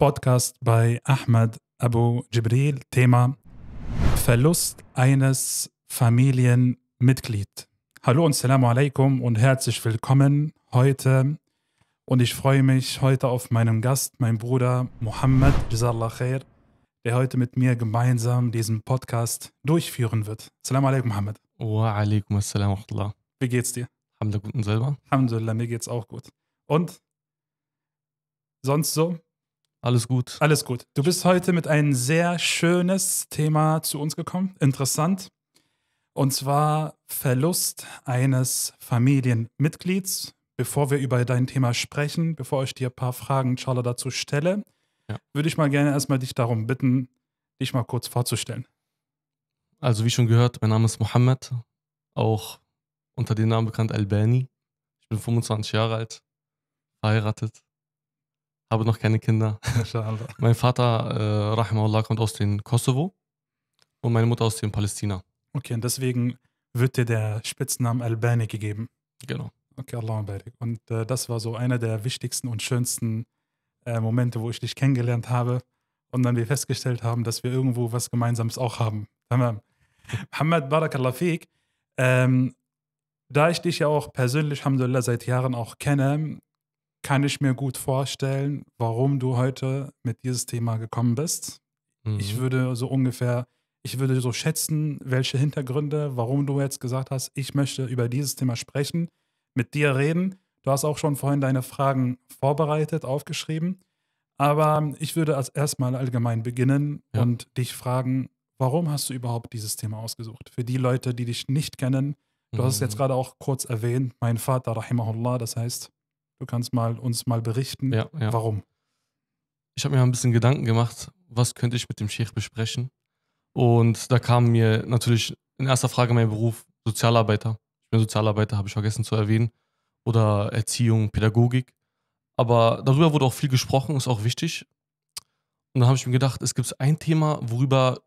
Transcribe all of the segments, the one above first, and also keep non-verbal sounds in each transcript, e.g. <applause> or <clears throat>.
Podcast bei Ahmed Abu Jibril. Thema Verlust eines Familienmitglied. Hallo und Salamu alaikum und herzlich willkommen heute. Und ich freue mich heute auf meinen Gast, mein Bruder Mohammed Jazallah Khair, der heute mit mir gemeinsam diesen Podcast durchführen wird. Salamu alaikum, Mohammed. Wa alaikum assalam wa Wie geht's dir? Alhamdulillah, guten selber. Alhamdulillah, mir geht's auch gut. Und sonst so? Alles gut. Alles gut. Du bist heute mit einem sehr schönes Thema zu uns gekommen. Interessant. Und zwar Verlust eines Familienmitglieds. Bevor wir über dein Thema sprechen, bevor ich dir ein paar Fragen, Charlotte, dazu stelle, ja. würde ich mal gerne erstmal dich darum bitten, dich mal kurz vorzustellen. Also wie schon gehört, mein Name ist Mohammed, auch unter dem Namen bekannt Albani. Ich bin 25 Jahre alt, verheiratet, habe noch keine Kinder. <laughs> mein Vater, äh, Rahimahullah, kommt aus dem Kosovo und meine Mutter aus dem Palästina. Okay, und deswegen wird dir der Spitzname Albani gegeben. Genau. Okay, Allah barik. Und äh, das war so einer der wichtigsten und schönsten äh, Momente, wo ich dich kennengelernt habe und dann wir festgestellt haben, dass wir irgendwo was Gemeinsames auch haben. Tamam. <laughs> Mohammed, barakallah fiqh. Ähm, da ich dich ja auch persönlich, alhamdulillah, seit Jahren auch kenne, kann ich mir gut vorstellen, warum du heute mit dieses Thema gekommen bist. Mhm. Ich würde so ungefähr, ich würde so schätzen, welche Hintergründe, warum du jetzt gesagt hast, ich möchte über dieses Thema sprechen, mit dir reden. Du hast auch schon vorhin deine Fragen vorbereitet, aufgeschrieben. Aber ich würde als erstmal allgemein beginnen ja. und dich fragen, warum hast du überhaupt dieses Thema ausgesucht? Für die Leute, die dich nicht kennen, du mhm. hast es jetzt mhm. gerade auch kurz erwähnt, mein Vater, Rahimahullah, das heißt, Du kannst mal uns mal berichten, ja, ja. warum. Ich habe mir ein bisschen Gedanken gemacht, was könnte ich mit dem Sheikh besprechen. Und da kam mir natürlich in erster Frage mein Beruf Sozialarbeiter. Ich bin Sozialarbeiter, habe ich vergessen zu erwähnen. Oder Erziehung, Pädagogik. Aber darüber wurde auch viel gesprochen, ist auch wichtig. Und dann habe ich mir gedacht, es gibt ein Thema, worüber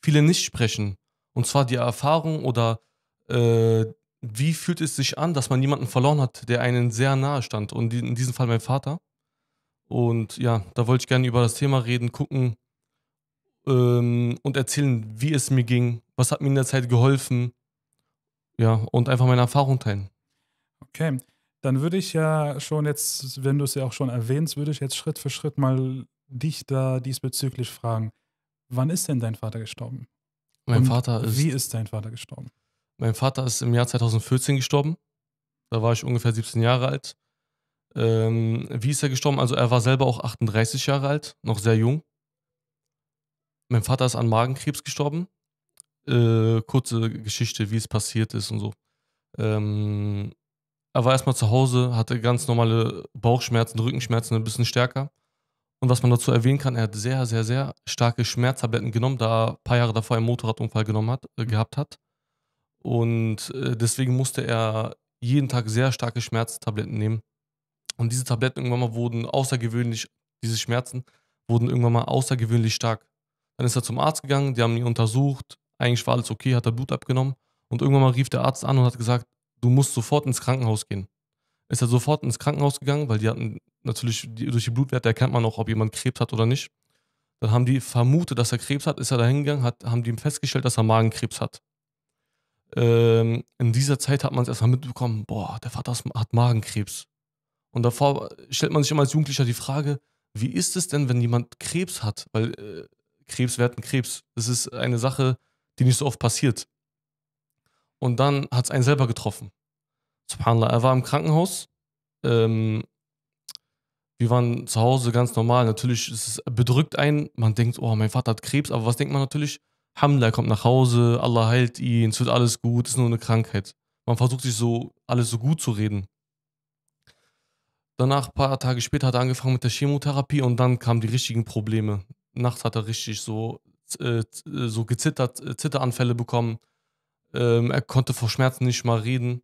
viele nicht sprechen. Und zwar die Erfahrung oder äh, wie fühlt es sich an, dass man jemanden verloren hat, der einen sehr nahe stand? Und in diesem Fall mein Vater. Und ja, da wollte ich gerne über das Thema reden, gucken ähm, und erzählen, wie es mir ging, was hat mir in der Zeit geholfen. Ja, und einfach meine Erfahrung teilen. Okay, dann würde ich ja schon jetzt, wenn du es ja auch schon erwähnst, würde ich jetzt Schritt für Schritt mal dich da diesbezüglich fragen. Wann ist denn dein Vater gestorben? Mein und Vater ist. Wie ist dein Vater gestorben? Mein Vater ist im Jahr 2014 gestorben. Da war ich ungefähr 17 Jahre alt. Ähm, wie ist er gestorben? Also er war selber auch 38 Jahre alt, noch sehr jung. Mein Vater ist an Magenkrebs gestorben. Äh, kurze Geschichte, wie es passiert ist und so. Ähm, er war erstmal zu Hause, hatte ganz normale Bauchschmerzen, Rückenschmerzen, ein bisschen stärker. Und was man dazu erwähnen kann, er hat sehr, sehr, sehr starke Schmerztabletten genommen, da er ein paar Jahre davor einen Motorradunfall genommen hat, äh, gehabt hat. Und äh, deswegen musste er jeden Tag sehr starke Schmerztabletten nehmen. Und diese Tabletten irgendwann mal wurden außergewöhnlich, diese Schmerzen wurden irgendwann mal außergewöhnlich stark. Dann ist er zum Arzt gegangen, die haben ihn untersucht, eigentlich war alles okay, hat er Blut abgenommen. Und irgendwann mal rief der Arzt an und hat gesagt, du musst sofort ins Krankenhaus gehen. Ist er sofort ins Krankenhaus gegangen, weil die hatten natürlich durch die Blutwerte erkennt man auch, ob jemand Krebs hat oder nicht. Dann haben die vermutet, dass er Krebs hat, ist er da hingegangen, haben die ihm festgestellt, dass er Magenkrebs hat ähm, in dieser Zeit hat man es erstmal mitbekommen, boah, der Vater hat Magenkrebs. Und davor stellt man sich immer als Jugendlicher die Frage, wie ist es denn, wenn jemand Krebs hat? Weil äh, Krebs werden Krebs. Das ist eine Sache, die nicht so oft passiert. Und dann hat es einen selber getroffen. Subhanallah, er war im Krankenhaus. Ähm, wir waren zu Hause ganz normal. Natürlich ist es bedrückt einen. Man denkt, oh, mein Vater hat Krebs. Aber was denkt man natürlich? Hamla kommt nach Hause, Allah heilt ihn, es wird alles gut, es ist nur eine Krankheit. Man versucht sich so, alles so gut zu reden. Danach, ein paar Tage später, hat er angefangen mit der Chemotherapie und dann kamen die richtigen Probleme. Nachts hat er richtig so, äh, äh, so gezittert, äh, Zitteranfälle bekommen. Ähm, er konnte vor Schmerzen nicht mal reden.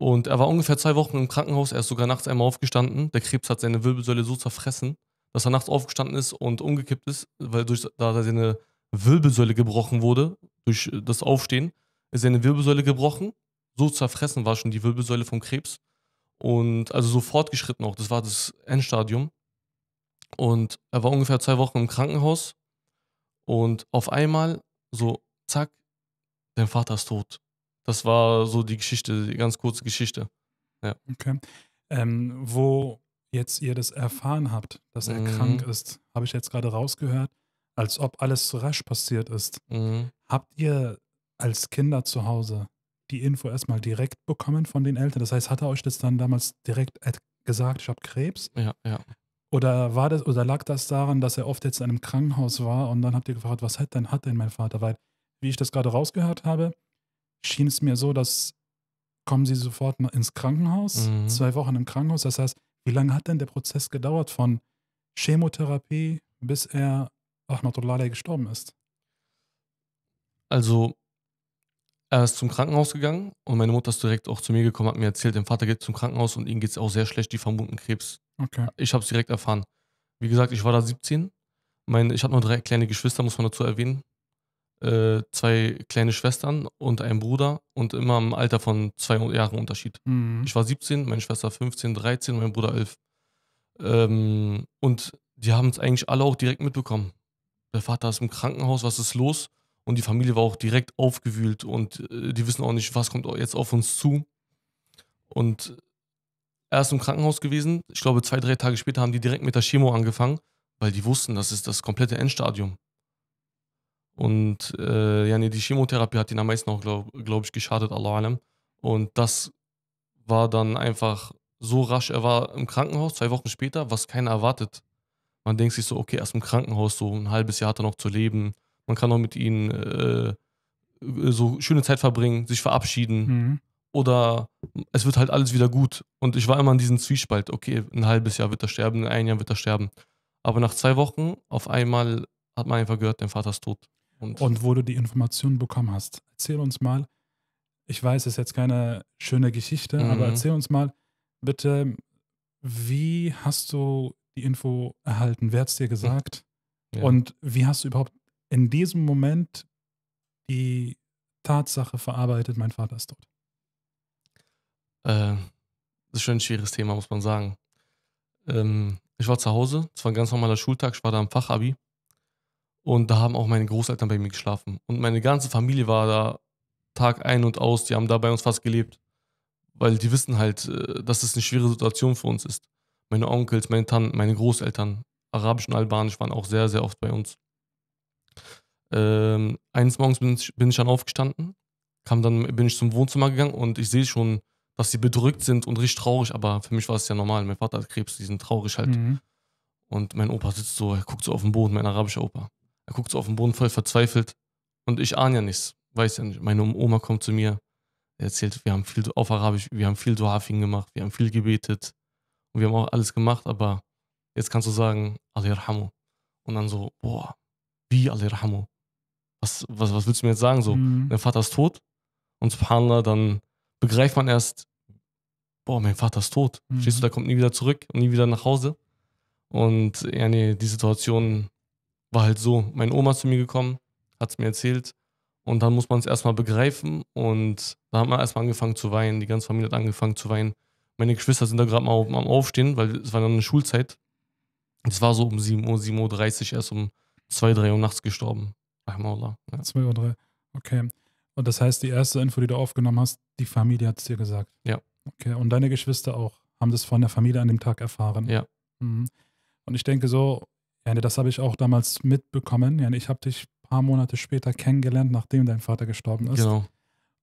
Und er war ungefähr zwei Wochen im Krankenhaus. Er ist sogar nachts einmal aufgestanden. Der Krebs hat seine Wirbelsäule so zerfressen, dass er nachts aufgestanden ist und umgekippt ist, weil durch, da seine Wirbelsäule gebrochen wurde durch äh, das Aufstehen. Ist seine Wirbelsäule gebrochen. So zerfressen war schon die Wirbelsäule vom Krebs. Und also so fortgeschritten auch. Das war das Endstadium. Und er war ungefähr zwei Wochen im Krankenhaus. Und auf einmal, so, zack, dein Vater ist tot. Das war so die Geschichte, die ganz kurze Geschichte. Ja. Okay. Ähm, wo jetzt ihr das erfahren habt, dass er mhm. krank ist, habe ich jetzt gerade rausgehört als ob alles zu rasch passiert ist. Mhm. Habt ihr als Kinder zu Hause die Info erstmal direkt bekommen von den Eltern? Das heißt, hat er euch das dann damals direkt gesagt, ich habe Krebs? Ja, ja. Oder war das, oder lag das daran, dass er oft jetzt in einem Krankenhaus war und dann habt ihr gefragt, was hat denn, hat denn mein Vater? Weil, wie ich das gerade rausgehört habe, schien es mir so, dass kommen sie sofort ins Krankenhaus, mhm. zwei Wochen im Krankenhaus. Das heißt, wie lange hat denn der Prozess gedauert von Chemotherapie, bis er Ahmad Olalei gestorben ist? Also, er ist zum Krankenhaus gegangen und meine Mutter ist direkt auch zu mir gekommen, hat mir erzählt, dem Vater geht zum Krankenhaus und ihm geht es auch sehr schlecht, die vermuten Krebs. Okay. Ich habe es direkt erfahren. Wie gesagt, ich war da 17. Mein, ich habe nur drei kleine Geschwister, muss man dazu erwähnen. Äh, zwei kleine Schwestern und einen Bruder und immer im Alter von zwei Jahren Unterschied. Mhm. Ich war 17, meine Schwester 15, 13, mein Bruder 11. Ähm, und die haben es eigentlich alle auch direkt mitbekommen der Vater ist im Krankenhaus, was ist los? Und die Familie war auch direkt aufgewühlt und äh, die wissen auch nicht, was kommt jetzt auf uns zu. Und er ist im Krankenhaus gewesen. Ich glaube, zwei, drei Tage später haben die direkt mit der Chemo angefangen, weil die wussten, das ist das komplette Endstadium. Und äh, ja, nee, die Chemotherapie hat ihn am meisten auch, glaube glaub ich, geschadet, Allah allem. Und das war dann einfach so rasch. Er war im Krankenhaus zwei Wochen später, was keiner erwartet. Man denkt sich so, okay, erst im Krankenhaus, so ein halbes Jahr hat er noch zu leben. Man kann auch mit ihnen äh, äh, so schöne Zeit verbringen, sich verabschieden. Mhm. Oder es wird halt alles wieder gut. Und ich war immer in diesem Zwiespalt, okay, ein halbes Jahr wird er sterben, in einem Jahr wird er sterben. Aber nach zwei Wochen auf einmal hat man einfach gehört, dein Vater ist tot. Und, und wo du die Informationen bekommen hast. Erzähl uns mal, ich weiß, es ist jetzt keine schöne Geschichte, mhm. aber erzähl uns mal bitte, wie hast du die Info erhalten? Wer hat es dir hm. gesagt? Ja. Und wie hast du überhaupt in diesem Moment die Tatsache verarbeitet, mein Vater ist tot? Äh, das ist schon ein schweres Thema, muss man sagen. Ähm, ich war zu Hause, es war ein ganz normaler Schultag, ich war da am Fachabi. Und da haben auch meine Großeltern bei mir geschlafen. Und meine ganze Familie war da Tag ein und aus, die haben da bei uns fast gelebt. Weil die wissen halt, äh, dass es das eine schwere Situation für uns ist meine Onkels, meine Tanten, meine Großeltern, Arabisch und Albanisch waren auch sehr, sehr oft bei uns. Ähm, eines Morgens bin ich, bin ich dann aufgestanden, kam dann, bin ich zum Wohnzimmer gegangen und ich sehe schon, dass sie bedrückt sind und richtig traurig, aber für mich war es ja normal. Mein Vater hat Krebs, die sind traurig halt. Mhm. Und mein Opa sitzt so, er guckt so auf den Boden, mein arabischer Opa. Er guckt so auf den Boden voll verzweifelt und ich ahne ja nichts, weiß ja nicht. Meine Oma kommt zu mir, erzählt, wir haben viel auf Arabisch, wir haben viel Duhafing gemacht, wir haben viel gebetet, und wir haben auch alles gemacht, aber jetzt kannst du sagen, Alirhamu. Und dann so, boah, wie Alirhamu? Was, was, was willst du mir jetzt sagen? So, mhm. dein Vater ist tot und subhanallah, dann begreift man erst, boah, mein Vater ist tot. Mhm. Verstehst du, der kommt nie wieder zurück und nie wieder nach Hause. Und ja, nee, die Situation war halt so. Meine Oma ist zu mir gekommen, hat es mir erzählt. Und dann muss man es erstmal begreifen. Und da hat man erstmal angefangen zu weinen. Die ganze Familie hat angefangen zu weinen. Meine Geschwister sind da gerade mal am Aufstehen, weil es war dann eine Schulzeit. Es war so um 7 Uhr, 7.30 Uhr erst um 2, 3 Uhr nachts gestorben. Rahmallah. Ja. 2 Uhr, 3. Okay. Und das heißt, die erste Info, die du aufgenommen hast, die Familie hat es dir gesagt. Ja. Okay. Und deine Geschwister auch haben das von der Familie an dem Tag erfahren. Ja. Mhm. Und ich denke so, ja, das habe ich auch damals mitbekommen. Ja, ich habe dich ein paar Monate später kennengelernt, nachdem dein Vater gestorben ist. Genau.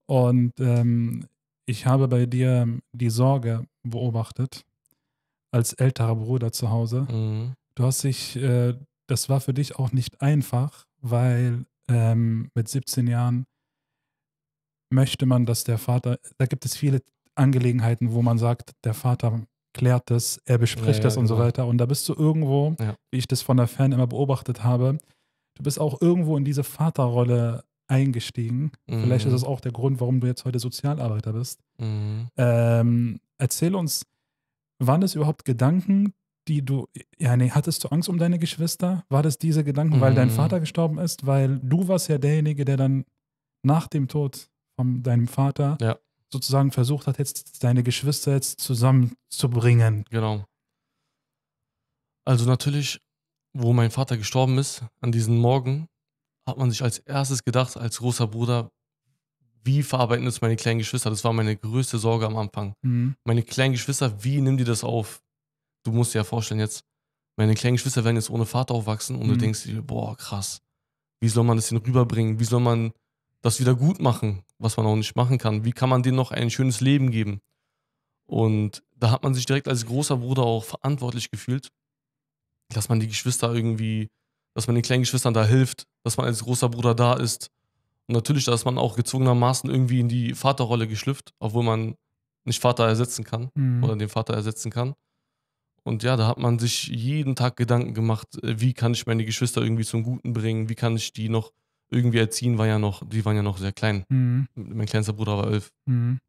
Und ähm, ich habe bei dir die Sorge beobachtet, als älterer Bruder zu Hause. Mhm. Du hast dich, äh, das war für dich auch nicht einfach, weil ähm, mit 17 Jahren möchte man, dass der Vater, da gibt es viele Angelegenheiten, wo man sagt, der Vater klärt das, er bespricht ja, das und genau. so weiter. Und da bist du irgendwo, ja. wie ich das von der Fan immer beobachtet habe, du bist auch irgendwo in diese Vaterrolle eingestiegen. Mhm. Vielleicht ist mhm. das auch der Grund, warum du jetzt heute Sozialarbeiter bist. Mhm. Ähm, erzähl uns, waren das überhaupt Gedanken, die du, ja, nee, hattest du Angst um deine Geschwister? War das diese Gedanken, weil dein mhm. Vater gestorben ist? Weil du warst ja derjenige, der dann nach dem Tod von deinem Vater ja. sozusagen versucht hat, jetzt deine Geschwister jetzt zusammenzubringen. Genau. Also natürlich, wo mein Vater gestorben ist, an diesem Morgen, hat man sich als erstes gedacht, als großer Bruder, wie verarbeiten das meine kleinen Geschwister? Das war meine größte Sorge am Anfang. Mhm. Meine kleinen Geschwister, wie nimm die das auf? Du musst dir ja vorstellen, jetzt, meine kleinen Geschwister werden jetzt ohne Vater aufwachsen und mhm. du denkst dir, boah, krass, wie soll man das denn rüberbringen? Wie soll man das wieder gut machen, was man auch nicht machen kann? Wie kann man denen noch ein schönes Leben geben? Und da hat man sich direkt als großer Bruder auch verantwortlich gefühlt, dass man die Geschwister irgendwie dass man den kleinen Geschwistern da hilft, dass man als großer Bruder da ist. Und natürlich, dass man auch gezwungenermaßen irgendwie in die Vaterrolle geschlüpft, obwohl man nicht Vater ersetzen kann mhm. oder den Vater ersetzen kann. Und ja, da hat man sich jeden Tag Gedanken gemacht, äh, wie kann ich meine Geschwister irgendwie zum Guten bringen, wie kann ich die noch irgendwie erziehen, war ja noch, die waren ja noch sehr klein. Mhm. Mein kleinster Bruder war elf. Mhm.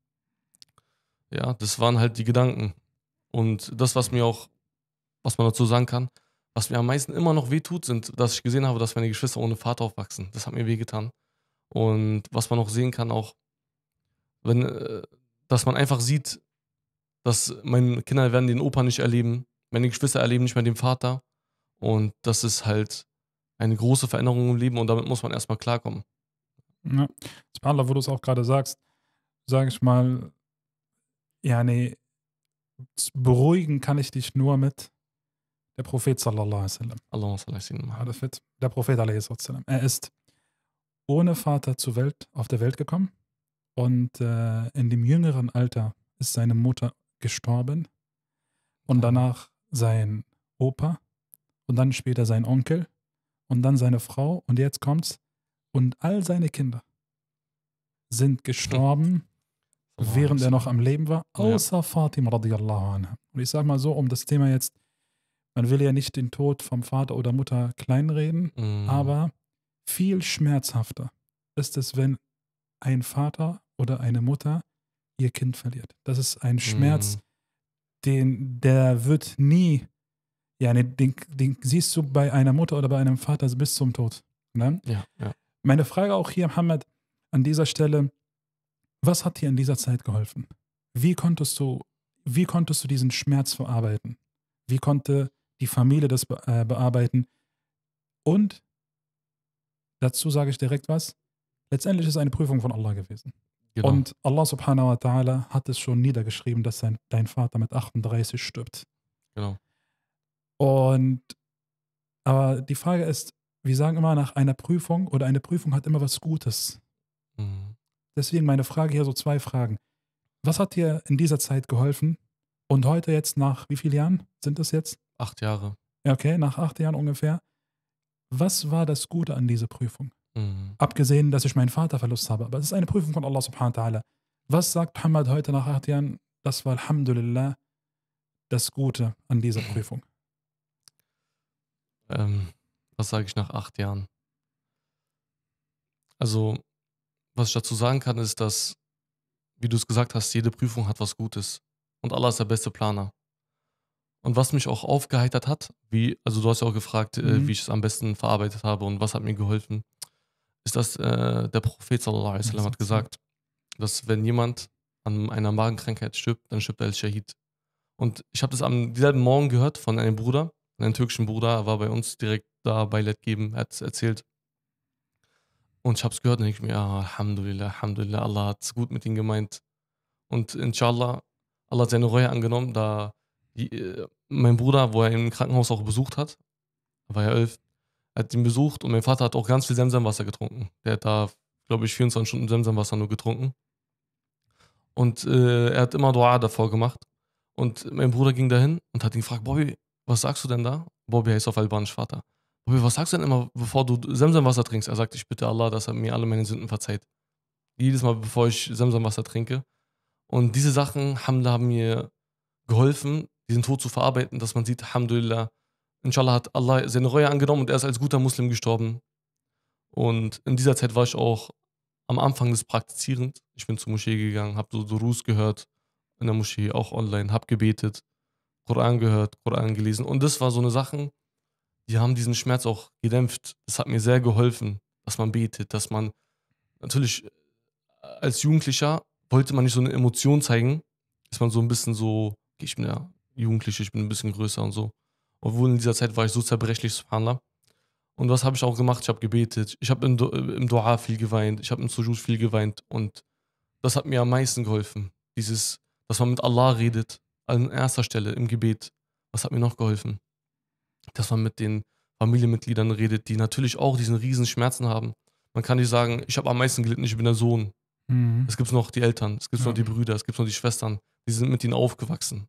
Ja, das waren halt die Gedanken. Und das, was mir auch, was man dazu sagen kann, was mir am meisten immer noch wehtut, sind, dass ich gesehen habe, dass meine Geschwister ohne Vater aufwachsen. Das hat mir wehgetan. Und was man auch sehen kann, auch wenn, äh, dass man einfach sieht, dass meine Kinder werden den Opa nicht erleben, meine Geschwister erleben nicht mehr den Vater. Und das ist halt eine große Veränderung im Leben und damit muss man erstmal klarkommen. Ja. Spandler, wo du es auch gerade sagst, sage ich mal, ja, nee, beruhigen kann ich dich nur mit der Prophet sallallahu alaihi wasallam. Das wird der Prophet sallam. Er ist ohne Vater zur Welt, auf der Welt gekommen und äh, in dem jüngeren Alter ist seine Mutter gestorben und danach sein Opa und dann später sein Onkel und dann seine Frau und jetzt kommt's und all seine Kinder sind gestorben, <laughs> während er noch am Leben war, außer ja. Fatima radiallahu anha. Und ich sag mal so, um das Thema jetzt man will ja nicht den Tod vom Vater oder Mutter kleinreden, mhm. aber viel schmerzhafter ist es, wenn ein Vater oder eine Mutter ihr Kind verliert. Das ist ein Schmerz, mhm. den, der wird nie, ja, den, ne, den, den, siehst du bei einer Mutter oder bei einem Vater bis zum Tod. Ne? Ja, ja. Meine Frage auch hier, Mohammed, an dieser Stelle, was hat dir in dieser Zeit geholfen? Wie konntest du, wie konntest du diesen Schmerz verarbeiten? Wie konnte die Familie das äh, bearbeiten. Und dazu sage ich direkt was. Letztendlich ist es eine Prüfung von Allah gewesen. Genau. Und Allah subhanahu wa ta'ala hat es schon niedergeschrieben, dass sein, dein Vater mit 38 stirbt. Genau. Und aber die Frage ist, wir sagen immer nach einer Prüfung oder eine Prüfung hat immer was Gutes. Mhm. Deswegen meine Frage hier so zwei Fragen. Was hat dir in dieser Zeit geholfen? Und heute jetzt nach wie vielen Jahren sind das jetzt? Acht Jahre. Okay, nach acht Jahren ungefähr. Was war das Gute an dieser Prüfung? Mhm. Abgesehen, dass ich meinen Vater verlust habe. Aber es ist eine Prüfung von Allah subhanahu wa ta'ala. Was sagt Muhammad heute nach acht Jahren? Das war Alhamdulillah das Gute an dieser <clears throat> Prüfung. Ähm, was sage ich nach acht Jahren? Also, was ich dazu sagen kann, ist, dass, wie du es gesagt hast, jede Prüfung hat was Gutes. Und Allah ist der beste Planer. Und was mich auch aufgeheitert hat, wie, also du hast ja auch gefragt, äh, mhm. äh, wie ich es am besten verarbeitet habe und was hat mir geholfen, ist, dass äh, der Prophet sallallahu alaihi wasallam hat gesagt, dass wenn jemand an einer Magenkrankheit stirbt, dann stirbt er als Shahid. Und ich habe das am selben Morgen gehört von einem Bruder, einem türkischen Bruder, er war bei uns direkt da bei Let geben, hat es erzählt. Und ich habe es gehört und denke mir, ah, Alhamdulillah, Alhamdulillah, Allah hat es gut mit ihm gemeint. Und inshallah, Allah hat seine Reue angenommen, da die, äh, mein Bruder, wo er ihn im Krankenhaus auch besucht hat, war ja elf, hat ihn besucht und mein Vater hat auch ganz viel Semsamwasser getrunken. Der hat da, glaube ich, 24 Stunden Semsamwasser nur getrunken. Und äh, er hat immer Dua davor gemacht. Und mein Bruder ging dahin und hat ihn gefragt, Bobby, was sagst du denn da? Bobby heißt auf Albanisch Vater. Bobby, was sagst du denn immer, bevor du Semsamwasser trinkst? Er sagt, ich bitte Allah, dass er mir alle meine Sünden verzeiht. Jedes Mal, bevor ich Semsamwasser trinke. Und diese Sachen haben, haben mir geholfen, diesen Tod zu verarbeiten, dass man sieht, Alhamdulillah, inshallah hat Allah seine Reue angenommen und er ist als guter Muslim gestorben. Und in dieser Zeit war ich auch am Anfang des Praktizierens. Ich bin zur Moschee gegangen, habe so Durus gehört in der Moschee, auch online, habe gebetet, Koran gehört, Koran gelesen. Und das war so eine Sache, die haben diesen Schmerz auch gedämpft. Das hat mir sehr geholfen, dass man betet, dass man natürlich äh, als Jugendlicher wollte man nicht so eine Emotion zeigen, ist man so ein bisschen so, ich bin ja Jugendliche, ich bin ein bisschen größer und so. Obwohl in dieser Zeit war ich so zerbrechlich, subhanallah. Und was habe ich auch gemacht? Ich habe gebetet. Ich habe im, äh, im Dua viel geweint. Ich habe im Sujud viel geweint. Und das hat mir am meisten geholfen. Dieses, dass man mit Allah redet, an erster Stelle im Gebet. Was hat mir noch geholfen? Dass man mit den Familienmitgliedern redet, die natürlich auch diesen riesen Schmerzen haben. Man kann nicht sagen, ich habe am meisten gelitten, ich bin der Sohn. Mhm. Es gibt noch die Eltern, es gibt ja. noch die Brüder, es gibt noch die Schwestern. Die sind mit ihnen aufgewachsen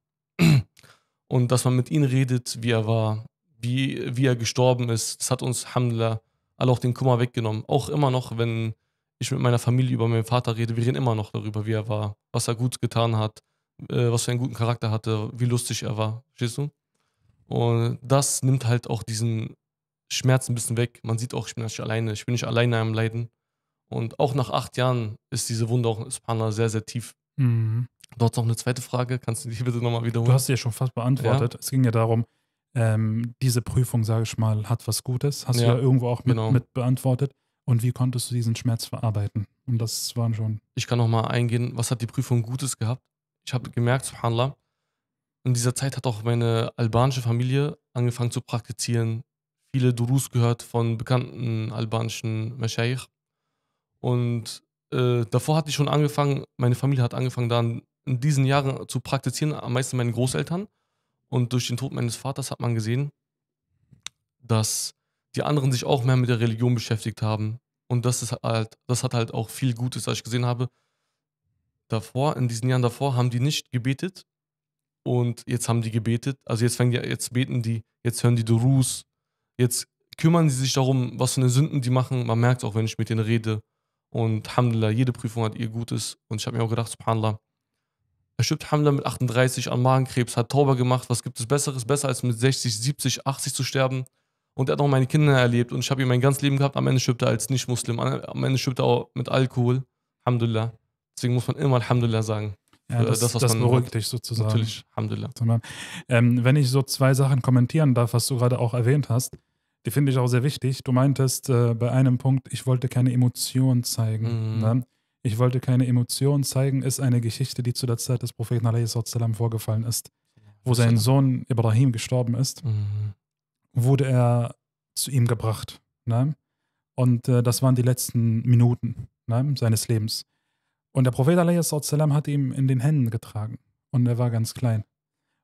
und dass man mit ihm redet, wie er war, wie, wie er gestorben ist. Das hat uns, Alhamdulillah, alle auch den Kummer weggenommen. Auch immer noch, wenn ich mit meiner Familie über meinen Vater rede, wir reden immer noch darüber, wie er war, was er gut getan hat, äh, was für einen guten Charakter hatte, wie lustig er war. Verstehst du? Und das nimmt halt auch diesen Schmerz ein bisschen weg. Man sieht auch, ich bin nicht alleine, ich bin nicht alleine am Leiden. Und auch nach acht Jahren ist diese Wunde auch in Spana sehr, sehr tief. Mhm. Du hast noch eine zweite Frage, kannst du die bitte nochmal wiederholen? Du hast sie ja schon fast beantwortet. Ja. Es ging ja darum, ähm, diese Prüfung, sage ich mal, hat was Gutes. Hast ja, du ja irgendwo auch mit, genau. mit beantwortet. Und wie konntest du diesen Schmerz verarbeiten? Und das waren schon. Ich kann nochmal eingehen, was hat die Prüfung Gutes gehabt? Ich habe gemerkt, subhanallah, in dieser Zeit hat auch meine albanische Familie angefangen zu praktizieren. Viele Durus gehört von bekannten albanischen Meshaykh. Und äh, davor hatte ich schon angefangen, meine Familie hat angefangen, dann in diesen Jahren zu praktizieren, am meisten meinen Großeltern. Und durch den Tod meines Vaters hat man gesehen, dass die anderen sich auch mehr mit der Religion beschäftigt haben. Und das, ist halt, das hat halt auch viel Gutes, als ich gesehen habe. Davor, in diesen Jahren davor, haben die nicht gebetet. Und jetzt haben die gebetet. Also jetzt fangen die, jetzt beten die, jetzt hören die Durus, jetzt kümmern sie sich darum, was für eine Sünden die machen. Man merkt es auch, wenn ich mit denen rede. Und Alhamdulillah, jede Prüfung hat ihr Gutes. Und ich habe mir auch gedacht, subhanallah, er stirbt Hamler mit 38 an Magenkrebs, hat Tauber gemacht. Was gibt es Besseres? Besser als mit 60, 70, 80 zu sterben. Und er hat auch meine Kinder erlebt und ich habe ihn mein ganzes Leben gehabt. Am Ende stirbt er als Nicht-Muslim. Am Ende stirbt er auch mit Alkohol. Alhamdulillah. Deswegen muss man immer Alhamdulillah sagen. Ja, das, das, das beruhigt dich sozusagen. Natürlich, Alhamdulillah. Ähm, wenn ich so zwei Sachen kommentieren darf, was du gerade auch erwähnt hast, die finde ich auch sehr wichtig. Du meintest äh, bei einem Punkt, ich wollte keine Emotionen zeigen. Mhm. Ne? Ich wollte keine Emotionen zeigen, ist eine Geschichte, die zu der Zeit des Propheten a.s.w. vorgefallen ist. Wo sein Sohn Ibrahim gestorben ist, mhm. wurde er zu ihm gebracht. Ne? Und äh, das waren die letzten Minuten ne, seines Lebens. Und der Prophet a.s.w. hat ihn in den Händen getragen. Und er war ganz klein.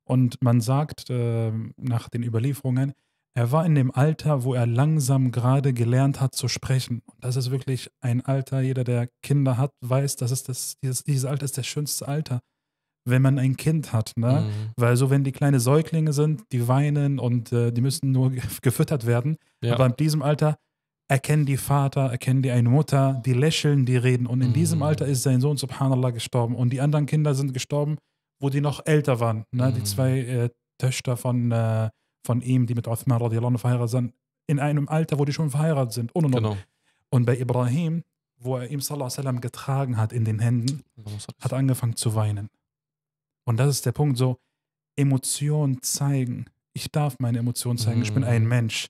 Und man sagt äh, nach den Überlieferungen, er war in dem Alter, wo er langsam gerade gelernt hat zu sprechen. Und das ist wirklich ein Alter, jeder, der Kinder hat, weiß, dass es das, dieses, dieses Alter ist das schönste Alter, wenn man ein Kind hat. Ne? Mhm. Weil so, wenn die kleine Säuglinge sind, die weinen und äh, die müssen nur gefüttert werden. Ja. Aber in diesem Alter erkennen die Vater, erkennen die eine Mutter, die lächeln, die reden. Und in mhm. diesem Alter ist sein Sohn, subhanallah, gestorben. Und die anderen Kinder sind gestorben, wo die noch älter waren. Ne? Mhm. Die zwei äh, Töchter von. Äh, von ihm, die mit Uthman radiallahu verheiratet sind, in einem Alter, wo die schon verheiratet sind. Und, und, genau. und. bei Ibrahim, wo er ihm sallallahu alaihi sallam, getragen hat in den Händen, hat angefangen zu weinen. Und das ist der Punkt, so Emotionen zeigen. Ich darf meine Emotionen zeigen, mhm. ich bin mhm. ein Mensch.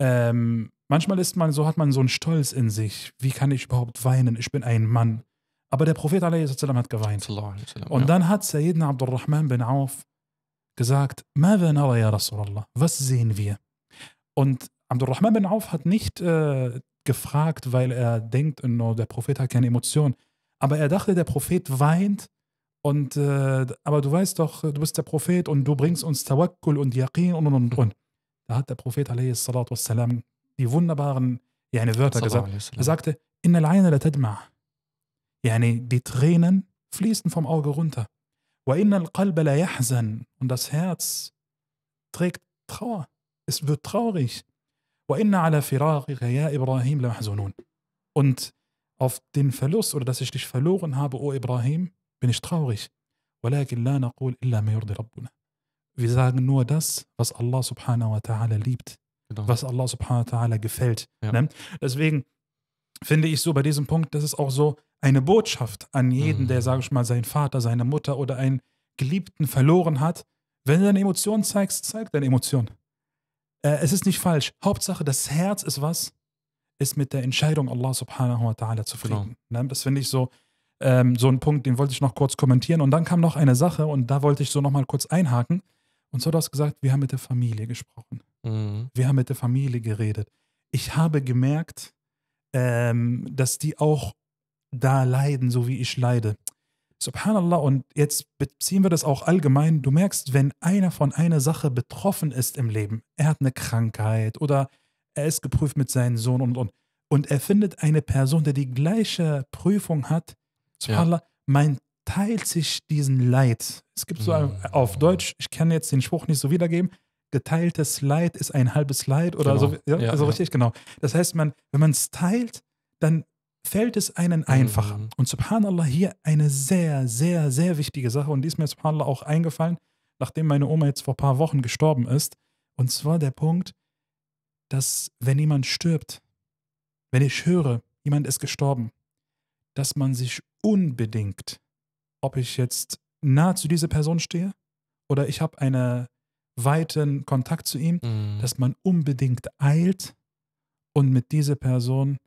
Ähm, manchmal ist man so, hat man so einen Stolz in sich. Wie kann ich überhaupt weinen? Ich bin ein Mann. Aber der Prophet sallam, hat geweint. Und dann hat Sayyidina Abdurrahman bin Auf gesagt, was sehen wir? Und Abdurrahman bin Auf hat nicht äh, gefragt, weil er denkt, oh, der Prophet hat keine Emotion. Aber er dachte, der Prophet weint. Und äh, aber du weißt doch, du bist der Prophet und du bringst uns Tawakkul und Yaqin und und und und. Da hat der Prophet wassalam, die wunderbaren yani, Wörter gesagt. Er sagte, Innal la tadma. Yani, die Tränen fließen vom Auge runter. Und das Herz trägt Trauer. Es wird traurig. Und auf den Verlust oder dass ich dich verloren habe, O Ibrahim, bin ich traurig. Wir sagen nur das, was Allah subhanahu wa ta'ala liebt, genau. was Allah subhanahu wa ta'ala gefällt. Ja. Ne? Deswegen finde ich so bei diesem Punkt, das ist auch so, eine Botschaft an jeden, mhm. der, sage ich mal, seinen Vater, seine Mutter oder einen Geliebten verloren hat. Wenn du deine Emotionen zeigst, zeig deine Emotionen. Äh, es ist nicht falsch. Hauptsache, das Herz ist was? Ist mit der Entscheidung Allah subhanahu wa ta'ala zufrieden. Genau. Ne, das finde ich so, ähm, so ein Punkt, den wollte ich noch kurz kommentieren. Und dann kam noch eine Sache und da wollte ich so nochmal kurz einhaken. Und so du hast gesagt, wir haben mit der Familie gesprochen. Mhm. Wir haben mit der Familie geredet. Ich habe gemerkt, ähm, dass die auch da leiden, so wie ich leide. Subhanallah, und jetzt beziehen wir das auch allgemein. Du merkst, wenn einer von einer Sache betroffen ist im Leben, er hat eine Krankheit oder er ist geprüft mit seinem Sohn und und und er findet eine Person, der die gleiche Prüfung hat. Subhanallah, ja. man teilt sich diesen Leid. Es gibt so ein, mm. auf Deutsch, ich kann jetzt den Spruch nicht so wiedergeben, geteiltes Leid ist ein halbes Leid oder genau. so, ja, ja, also richtig, genau. Das heißt, man, wenn man es teilt, dann fällt es einen einfacher. Mhm. Und subhanallah, hier eine sehr, sehr, sehr wichtige Sache. Und die ist mir subhanallah auch eingefallen, nachdem meine Oma jetzt vor ein paar Wochen gestorben ist. Und zwar der Punkt, dass wenn jemand stirbt, wenn ich höre, jemand ist gestorben, dass man sich unbedingt, ob ich jetzt nah zu dieser Person stehe oder ich habe einen weiten Kontakt zu ihm, mhm. dass man unbedingt eilt und mit dieser Person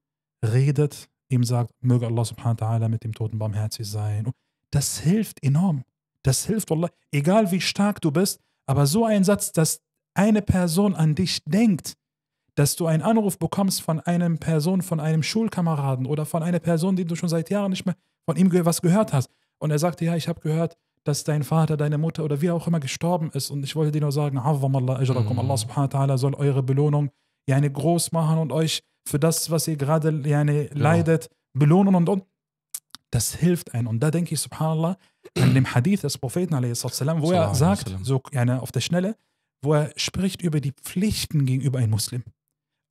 redet ihm sagt, möge Allah subhanahu wa ta'ala mit dem Toten barmherzig sein. Das hilft enorm. Das hilft, Allah. Egal wie stark du bist, aber so ein Satz, dass eine Person an dich denkt, dass du einen Anruf bekommst von einem Person, von einem Schulkameraden oder von einer Person, die du schon seit Jahren nicht mehr von ihm was gehört hast. Und er sagte, ja, ich habe gehört, dass dein Vater, deine Mutter oder wie auch immer gestorben ist. Und ich wollte dir nur sagen, Allah, ajrakum, mhm. Allah subhanahu wa ta'ala soll eure Belohnung ja eine groß machen und euch für das, was ihr gerade yani, ja. Genau. leidet, belohnen und, und. Das hilft einem. Und da denke ich, subhanallah, an dem Hadith des Propheten, والسلام, wo er sagt, so yani, auf der Schnelle, wo er spricht über die Pflichten gegenüber einem Muslim.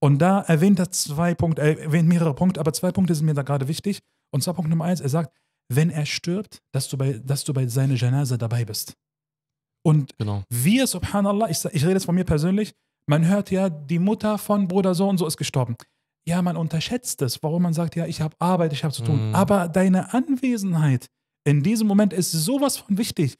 Und da erwähnt er zwei Punkte, er erwähnt mehrere Punkte, aber zwei Punkte sind mir da gerade wichtig. Und zwar Punkt Nummer eins, er sagt, wenn er stirbt, dass du bei, dass du bei seiner Janase dabei bist. Und genau. wir, subhanallah, ich, ich rede jetzt von mir persönlich, man hört ja, die Mutter von Bruder so und so ist gestorben ja, man unterschätzt es, warum man sagt, ja, ich habe Arbeit, ich habe zu tun. Mhm. Aber deine Anwesenheit in diesem Moment ist sowas von wichtig.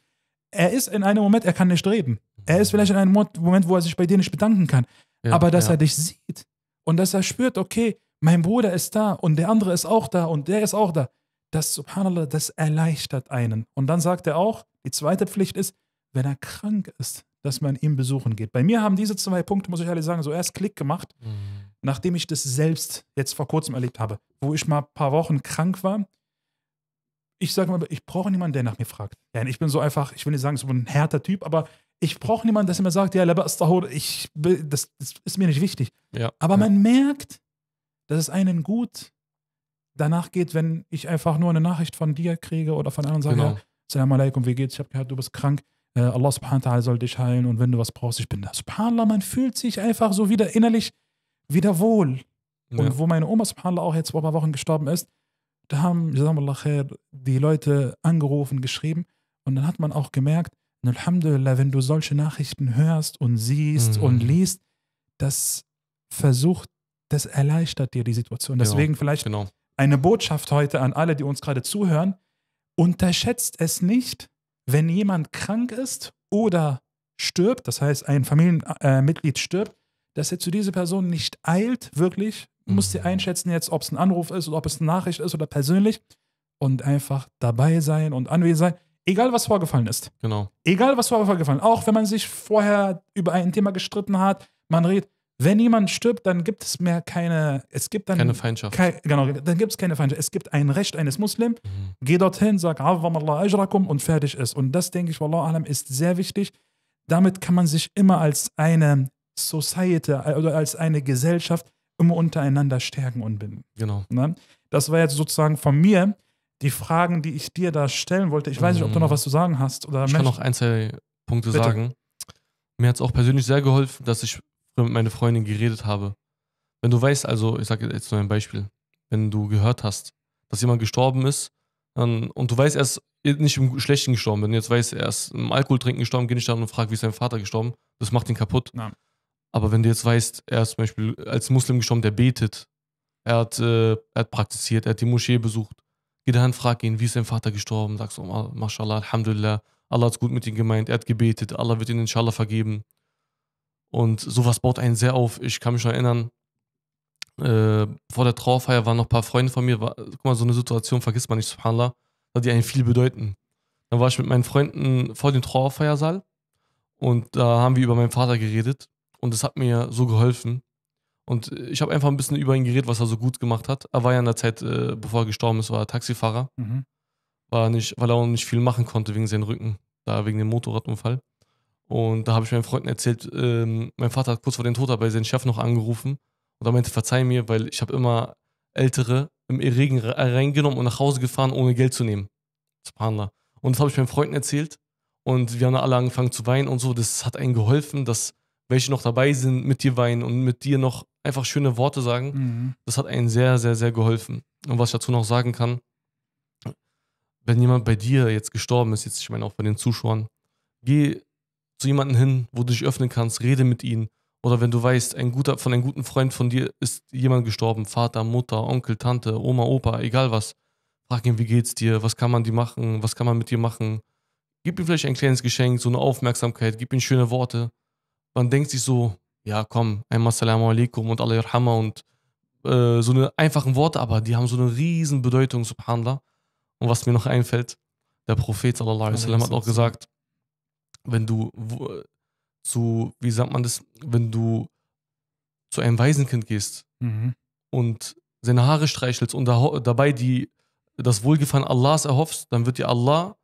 Er ist in einem Moment, er kann nicht reden. Er ist vielleicht in einem Moment, wo er sich bei dir nicht bedanken kann. Ja, aber dass ja. er dich sieht und dass er spürt, okay, mein Bruder ist da und der andere ist auch da und der ist auch da. Das, subhanallah, das erleichtert einen. Und dann sagt er auch, die zweite Pflicht ist, wenn er krank ist, dass man ihn besuchen geht. Bei mir haben diese zwei Punkte, muss ich ehrlich sagen, so erst Klick gemacht. Mhm nachdem ich das selbst jetzt vor kurzem erlebt habe, wo ich mal ein paar Wochen krank war, ich sage mal, ich brauche niemanden, der nach mir fragt. Ja, ich bin so einfach, ich will nicht sagen, so ein härter Typ, aber ich brauche niemanden, der mir sagt, ja, ich, das, das ist mir nicht wichtig. Ja, aber ja. man merkt, dass es einen gut danach geht, wenn ich einfach nur eine Nachricht von dir kriege oder von anderen sage, genau. Salam alaikum, wie geht's? Ich habe gehört, du bist krank. Äh, Allah subhanahu wa ta'ala soll dich heilen und wenn du was brauchst, ich bin da. Subhanallah, man fühlt sich einfach so wieder innerlich wieder wohl. Ja. Und wo meine Oma subhanallah auch jetzt vor ein paar Wochen gestorben ist, da haben khair, die Leute angerufen, geschrieben und dann hat man auch gemerkt, Alhamdulillah, wenn du solche Nachrichten hörst und siehst mhm. und liest, das versucht, das erleichtert dir die Situation. Genau, Deswegen ja, vielleicht genau. eine Botschaft heute an alle, die uns gerade zuhören. Unterschätzt es nicht, wenn jemand krank ist oder stirbt, das heißt, ein Familienmitglied äh, stirbt, dass er zu dieser Person nicht eilt, wirklich. Mhm. Muss sie einschätzen jetzt, ob es ein Anruf ist oder ob es eine Nachricht ist oder persönlich. Und einfach dabei sein und anwesend sein. Egal, was vorgefallen ist. Genau. Egal, was vorgefallen ist. Auch wenn man sich vorher über ein Thema gestritten hat, man redet, wenn jemand stirbt, dann gibt es mehr keine, es gibt dann keine Feindschaft. Kein, genau, dann gibt es keine Feindschaft. Es gibt ein Recht eines Muslims. Mhm. Geh dorthin, sag Allah ajrakum und fertig ist. Und das denke ich, Wallah alam, ist sehr wichtig. Damit kann man sich immer als eine Society oder also als eine Gesellschaft immer untereinander stärken und binden. Genau. Ne? Das war jetzt sozusagen von mir die Fragen, die ich dir da stellen wollte. Ich weiß nicht, ob du noch mhm. was zu sagen hast. Oder ich möchtest. kann noch ein, zwei Punkte Bitte. sagen. Mir hat es auch persönlich sehr geholfen, dass ich mit meiner Freundin geredet habe. Wenn du weißt, also ich sage jetzt nur ein Beispiel, wenn du gehört hast, dass jemand gestorben ist dann, und du weißt er ist nicht im Schlechten gestorben, wenn du jetzt weißt, er ist im Alkoholtrinken gestorben, geh nicht da und frag, wie ist dein Vater gestorben, das macht ihn kaputt. Nein. Aber wenn du jetzt weißt, er ist zum Beispiel als Muslim gestorben, der betet, er hat, äh, er hat praktiziert, er hat die Moschee besucht, geh dahin, frag ihn, wie ist dein Vater gestorben, sagst du, oh, mashallah, alhamdulillah, Allah hat es gut mit ihm gemeint, er hat gebetet, Allah wird ihn inshallah vergeben. Und sowas baut einen sehr auf. Ich kann mich noch erinnern, äh, vor der Trauerfeier waren noch ein paar Freunde von mir, war, guck mal, so eine Situation vergisst man nicht, subhanallah, die einen viel bedeuten. Dann war ich mit meinen Freunden vor dem Trauerfeiersaal und da haben wir über meinen Vater geredet und es hat mir so geholfen. Und äh, ich habe einfach ein bisschen über ihn geredet, was er so gut gemacht hat. Er war ja in der Zeit, äh, bevor er gestorben ist, war er Taxifahrer. Mhm. War nicht, weil er auch nicht viel machen konnte wegen seinem Rücken, da wegen dem Motorradunfall. Und da habe ich meinen Freunden erzählt, ähm, mein Vater hat kurz vor dem Tod bei seinen Chef noch angerufen und er meinte, verzeih mir, weil ich habe immer Ältere im Regen äh, reingenommen und nach Hause gefahren, ohne Geld zu nehmen. Subhanallah. Und das habe ich meinen Freunden erzählt und wir haben alle angefangen zu weinen und so. Das hat einen geholfen, dass welche noch dabei sind, mit dir weinen und mit dir noch einfach schöne Worte sagen. Mhm. Das hat einen sehr, sehr, sehr geholfen. Und was ich dazu noch sagen kann, wenn jemand bei dir jetzt gestorben ist, jetzt ich meine auch bei den Zuschauern, geh zu jemandem hin, wo du dich öffnen kannst, rede mit ihnen. Oder wenn du weißt, ein guter, von einem guten Freund von dir ist jemand gestorben, Vater, Mutter, Onkel, Tante, Oma, Opa, egal was, frag ihn, wie geht's dir, was kann man dir machen, was kann man mit dir machen. Gib ihm vielleicht ein kleines Geschenk, so eine Aufmerksamkeit, gib ihm schöne Worte man denkt sich so, ja komm, einmal Salamu alaikum und Allah yarhama und äh, so eine einfachen Worte, aber die haben so eine riesen Bedeutung, subhanallah. Und was mir noch einfällt, der Prophet sallallahu alaihi wasallam hat auch gesagt, wenn du zu, wie sagt man das, wenn du zu einem Waisenkind gehst mhm. und seine Haare streichelst und dabei die, das Wohlgefallen Allahs erhoffst, dann wird dir Allah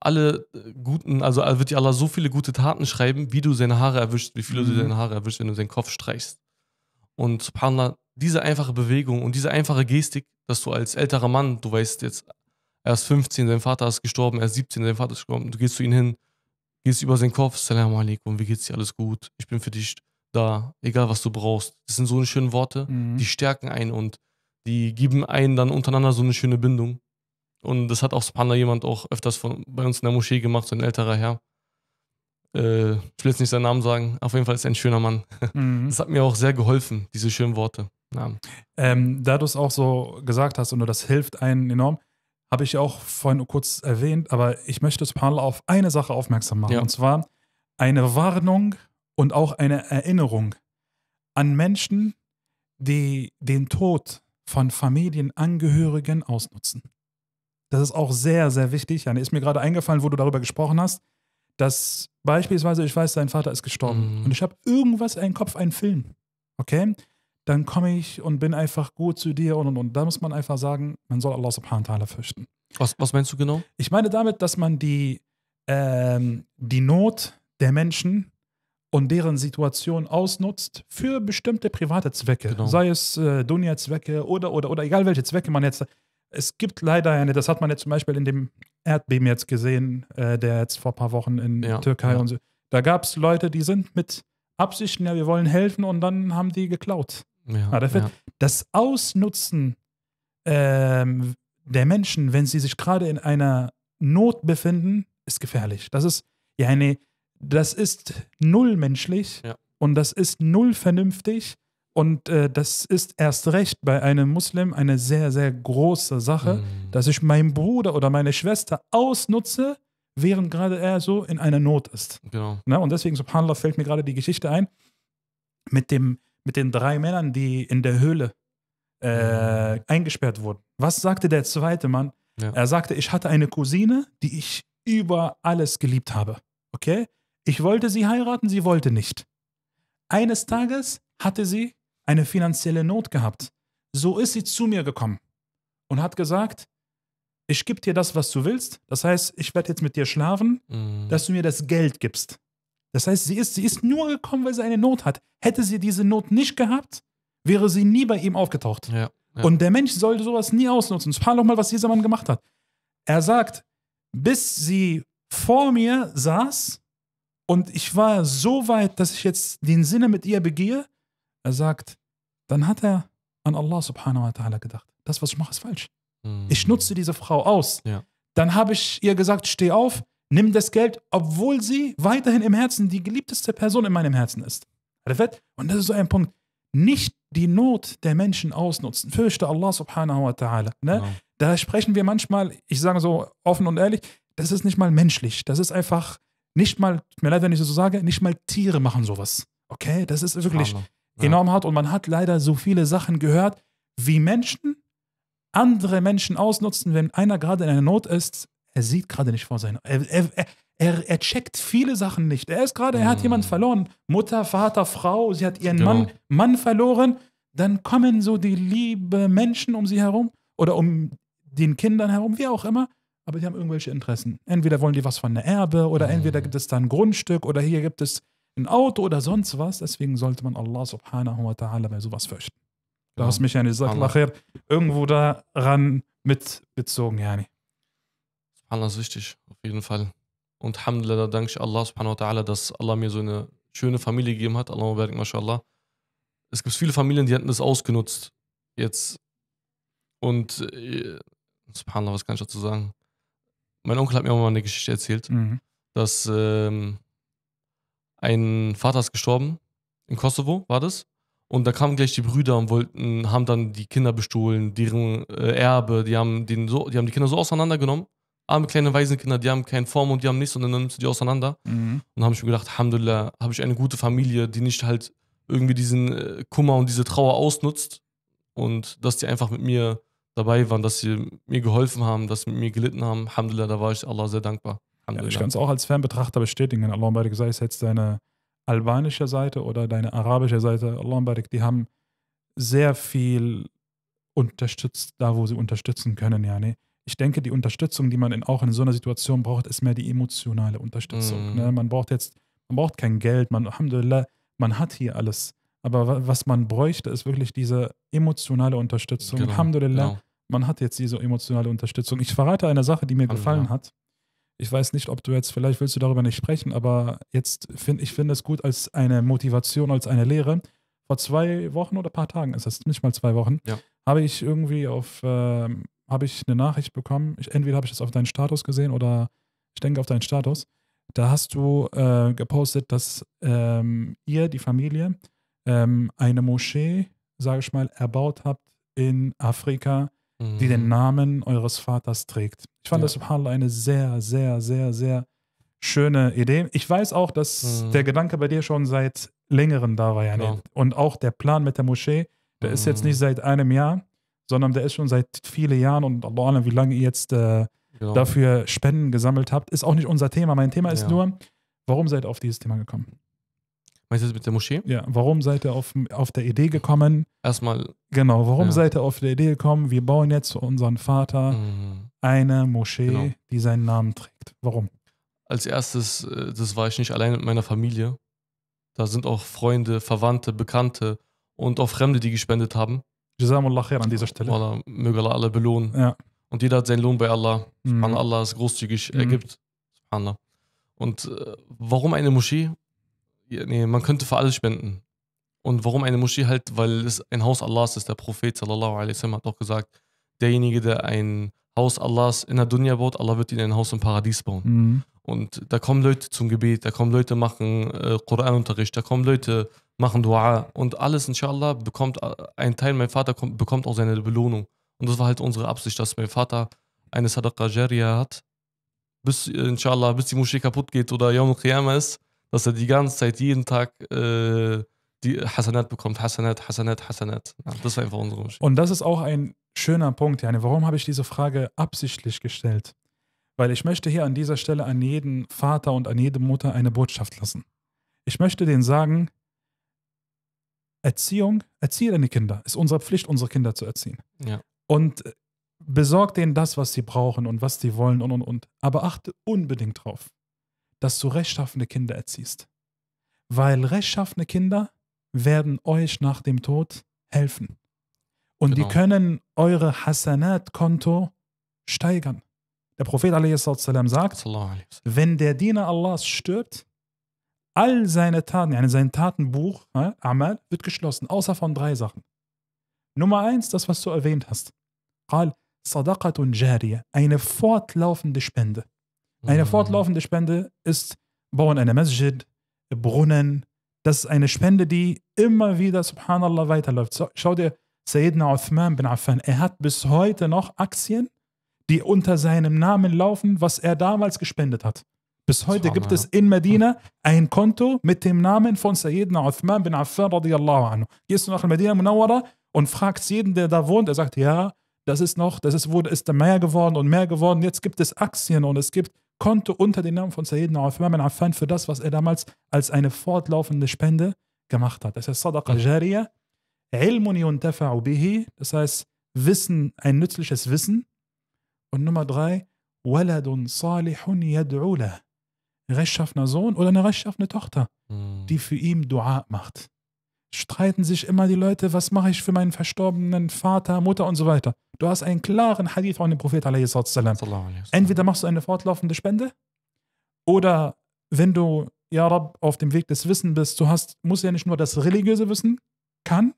alle äh, guten, also äh, wird dir Allah so viele gute Taten schreiben, wie du seine Haare erwischst, wie viele mhm. du seine Haare erwischst, wenn du seinen Kopf streichst. Und subhanallah, diese einfache Bewegung und diese einfache Gestik, dass du als älterer Mann, du weißt jetzt, er ist 15, sein Vater ist gestorben, er ist 17, sein Vater ist gestorben, du gehst zu ihm hin, gehst über seinen Kopf, Salam alaikum, wie geht's dir, alles gut, ich bin für dich da, egal was du brauchst. Das sind so schöne Worte, mhm. die stärken einen und die geben einen dann untereinander so eine schöne Bindung. Und das hat auch Subhanallah jemand auch öfters von, bei uns in der Moschee gemacht, so ein älterer Herr. Äh, ich will jetzt nicht seinen Namen sagen, auf jeden Fall ist er ein schöner Mann. <laughs> Mhm. Das hat mir auch sehr geholfen, diese schönen Worte. Ja. Ähm, da du es auch so gesagt hast und das hilft einen enorm, habe ich auch vorhin kurz erwähnt, aber ich möchte Subhanallah auf eine Sache aufmerksam machen. Ja. Und zwar eine Warnung und auch eine Erinnerung an Menschen, die den Tod von Familienangehörigen ausnutzen. Das ist auch sehr, sehr wichtig. Jan, ist mir gerade eingefallen, wo du darüber gesprochen hast, dass beispielsweise, ich weiß, dein Vater ist gestorben mhm. und ich habe irgendwas im Kopf, einen Film. Okay? Dann komme ich und bin einfach gut zu dir und und und. Da muss man einfach sagen, man soll Allah subhanahu wa ta'ala fürchten. Was, was meinst du genau? Ich meine damit, dass man die, ähm, die Not der Menschen und deren Situation ausnutzt für bestimmte private Zwecke. Genau. Sei es äh, Dunja-Zwecke oder, oder, oder egal welche Zwecke man jetzt es gibt leider eine, das hat man jetzt zum Beispiel in dem Erdbeben jetzt gesehen, äh, der jetzt vor ein paar Wochen in ja, Türkei ja. und so. Da gab es Leute, die sind mit Absichten, ja, wir wollen helfen und dann haben die geklaut. Ja, ah, ja. Das Ausnutzen ähm, der Menschen, wenn sie sich gerade in einer Not befinden, ist gefährlich. Das ist, ja, nee, das ist null menschlich und das ist null vernünftig und äh, das ist erst recht bei einem Muslim eine sehr, sehr große Sache, mhm. dass ich meinen Bruder oder meine Schwester ausnutze, während gerade er so in einer Not ist. Genau. Na, ne? und deswegen, subhanallah, fällt mir gerade die Geschichte ein mit, dem, mit den drei Männern, die in der Höhle äh, mhm. eingesperrt wurden. Was sagte der zweite Mann? Ja. Er sagte, ich hatte eine Cousine, die ich über alles geliebt habe. Okay? Ich wollte sie heiraten, sie wollte nicht. Eines Tages hatte sie eine finanzielle Not gehabt. So ist sie zu mir gekommen und hat gesagt, ich gebe dir das, was du willst. Das heißt, ich werde jetzt mit dir schlafen, mhm. dass du mir das Geld gibst. Das heißt, sie ist, sie ist nur gekommen, weil sie eine Not hat. Hätte sie diese Not nicht gehabt, wäre sie nie bei ihm aufgetaucht. Ja, ja. Und der Mensch sollte sowas nie ausnutzen. Schau doch mal, was dieser Mann gemacht hat. Er sagt, bis sie vor mir saß und ich war so weit, dass ich jetzt den Sinne mit ihr begehe, er sagt, dann hat er an Allah subhanahu wa ta'ala gedacht. Das, was ich mache, ist falsch. Mhm. Ich hm. nutze diese Frau aus. Ja. Dann habe ich ihr gesagt, steh auf, nimm das Geld, obwohl sie weiterhin im Herzen die geliebteste Person in meinem Herzen ist. Und das ist so ein Punkt. Nicht die Not der Menschen ausnutzen. Fürchte Allah subhanahu wa ta'ala. Ne? Genau. Da sprechen wir manchmal, ich sage so offen und ehrlich, das ist nicht mal menschlich. Das ist einfach nicht mal, mir leid, wenn ich das so sage, nicht mal Tiere machen sowas. Okay, das ist wirklich, Hammer ja. enorm hat. Und man hat leider so viele Sachen gehört, wie Menschen andere Menschen ausnutzen, wenn einer gerade in einer Not ist. Er sieht gerade nicht vor seinen. Er, er, er, er checkt viele Sachen nicht. Er ist gerade, er hat mm. jemanden verloren. Mutter, Vater, Frau, sie hat ihren genau. Mann, Mann verloren. Dann kommen so die liebe Menschen um sie herum oder um den Kindern herum, wie auch immer aber die haben irgendwelche Interessen. Entweder wollen die was von der Erbe oder mm. entweder gibt es da ein Grundstück oder hier gibt es ein Auto oder sonst was. Deswegen sollte man Allah subhanahu wa ta'ala bei sowas fürchten. Da hast genau. mich ja nicht gesagt, irgendwo daran mitbezogen, Yani. Subhanallah ist wichtig, auf jeden Fall. Und Alhamdulillah, danke ich Allah subhanahu wa ta'ala, dass Allah mir so eine schöne Familie gegeben hat. Allah barik, mashallah. Es gibt viele Familien, die hätten das ausgenutzt. Jetzt. Und äh, subhanallah, was kann ich dazu sagen? Mein Onkel hat mir auch mal eine Geschichte erzählt, mhm. dass ähm, ein Vater ist gestorben, in Kosovo war das. Und da kamen gleich die Brüder und wollten, haben dann die Kinder bestohlen, deren äh, Erbe, die haben, den so, die haben die Kinder so auseinandergenommen. Arme kleine Waisenkinder, die haben keinen Form und die haben nichts und dann nimmst du die auseinander. Mhm. Und habe ich mir gedacht, Alhamdulillah, habe ich eine gute Familie, die nicht halt irgendwie diesen äh, Kummer und diese Trauer ausnutzt. Und dass die einfach mit mir dabei waren, dass sie mir geholfen haben, dass sie mit mir gelitten haben. Alhamdulillah, da war ich Allah sehr dankbar. Ja, ich kann es auch als Fernbetrachter bestätigen. Allah Barik, sei es jetzt deine albanische Seite oder deine arabische Seite, Allah Barik, die haben sehr viel unterstützt, da wo sie unterstützen können, ja. Ne? Ich denke, die Unterstützung, die man in, auch in so einer Situation braucht, ist mehr die emotionale Unterstützung. Ne? Mhm. Ne? Man braucht jetzt, man braucht kein Geld, man, Alhamdulillah, man hat hier alles. Aber was man bräuchte, ist wirklich diese emotionale Unterstützung. Genau, Alhamdulillah, genau. man hat jetzt diese emotionale Unterstützung. Ich verrate eine Sache, die mir gefallen hat ich weiß nicht, ob du jetzt, vielleicht willst du darüber nicht sprechen, aber jetzt finde ich finde es gut als eine Motivation, als eine Lehre. Vor zwei Wochen oder paar Tagen, ist das nicht mal zwei Wochen, ja. habe ich irgendwie auf, äh, habe ich eine Nachricht bekommen. Ich, entweder habe ich das auf deinen Status gesehen oder ich denke auf deinen Status. Da hast du äh, gepostet, dass ähm, ihr, die Familie, ähm, eine Moschee, sage ich mal, erbaut habt in Afrika, die den mhm. Namen eures Vaters trägt. Ich fand ja. das subhanallah eine sehr, sehr, sehr, sehr schöne Idee. Ich weiß auch, dass mhm. der Gedanke bei dir schon seit längerem da war. Ja. Und auch der Plan mit der Moschee, der mhm. ist jetzt mhm. nicht seit einem Jahr, sondern der ist schon seit vielen Jahren und Allah, Allah wie lange ihr jetzt äh, genau. dafür Spenden gesammelt habt, ist auch nicht unser Thema. Mein Thema ist ja. nur, warum seid ihr auf dieses Thema gekommen? Meinst du das mit der Moschee? Ja, warum seid ihr auf, auf der Idee gekommen? Erstmal. Genau, warum ja. seid ihr auf der Idee gekommen? Wir bauen jetzt für unseren Vater mhm. eine Moschee, genau. die seinen Namen trägt. Warum? Als erstes, äh, das war ich nicht allein mit meiner Familie. Da sind auch Freunde, Verwandte, Bekannte und auch Fremde, die gespendet haben. Jazakumullah khair an dieser Stelle. Allah, möge Allah alle belohnen. Ja. Und jeder hat seinen Lohn bei Allah. Mhm. Allah ist großzügig, mhm. er gibt. Subhanallah. Und äh, warum eine Moschee? ja, nee, man könnte für alles spenden. Und warum eine Moschee halt? Weil es ein Haus Allahs ist. Der Prophet sallallahu alaihi wasallam hat auch gesagt, derjenige, der ein Haus Allahs in der Dunya baut, Allah wird ihn ein Haus im Paradies bauen. Mhm. Und da kommen Leute zum Gebet, da kommen Leute machen äh, Koranunterricht, da kommen Leute machen Dua und alles inshallah bekommt äh, ein Teil, mein Vater kommt, bekommt auch seine Belohnung. Und das war halt unsere Absicht, dass mein Vater eine Sadaqa Jaria hat, bis äh, inshallah, bis die Moschee kaputt geht oder Yom Qiyamah ist dass er die ganze Zeit, jeden Tag äh, die Hasanat bekommt. Hasanat, Hasanat, Hasanat. Ja, das war einfach unsere Umstände. Und das ist auch ein schöner Punkt, Jani. Warum habe ich diese Frage absichtlich gestellt? Weil ich möchte hier an dieser Stelle an jeden Vater und an jede Mutter eine Botschaft lassen. Ich möchte denen sagen, Erziehung, erziehe deine Kinder. Ist unsere Pflicht, unsere Kinder zu erziehen. Ja. Und äh, besorg denen das, was sie brauchen und was sie wollen und und und. Aber achte unbedingt drauf dass du rechtschaffene Kinder erziehst. Weil rechtschaffene Kinder werden euch nach dem Tod helfen. Und genau. die können eure Hasanat-Konto steigern. Der Prophet والسلام, sagt, wenn der Diener Allahs stirbt, all seine Taten, yani sein Tatenbuch, Amal, wird geschlossen, außer von drei Sachen. Nummer eins, das, was du erwähnt hast. Qal, Sadaqatun Jariya, eine fortlaufende Spende. Eine mhm. fortlaufende Spende ist Bauen einer Masjid, Brunnen. Das ist eine Spende, die immer wieder, subhanallah, weiterläuft. Schau dir Sayyidina Uthman bin Affan, er hat bis heute noch Aktien, die unter seinem Namen laufen, was er damals gespendet hat. Bis heute gibt es in Medina ein Konto mit dem Namen von Sayyidina Uthman bin Affan radiallahu anhu. Gehst du nach Medina Munawwara und fragst jeden, der da wohnt, er sagt, ja, das ist noch, das ist, wurde, ist mehr geworden und mehr geworden. Jetzt gibt es Aktien und es gibt konnte unter dem Namen von Sayyidina Uthman bin Affan für das, was er damals als eine fortlaufende Spende gemacht hat. Das heißt Sadaqa Jariya, Ilmun yuntafa'u bihi, das heißt Wissen, ein nützliches Wissen. Und Nummer drei, Waladun salihun yad'ula. Rechtschaffener Sohn oder eine rechtschaffene Tochter, hm. die für ihn Dua macht streiten sich immer die Leute, was mache ich für meinen verstorbenen Vater, Mutter und so weiter. Du hast einen klaren Hadith von dem Prophet. Entweder machst du eine fortlaufende Spende oder wenn du, ja auf dem Weg des Wissens bist, du hast, musst ja nicht nur das religiöse Wissen kann,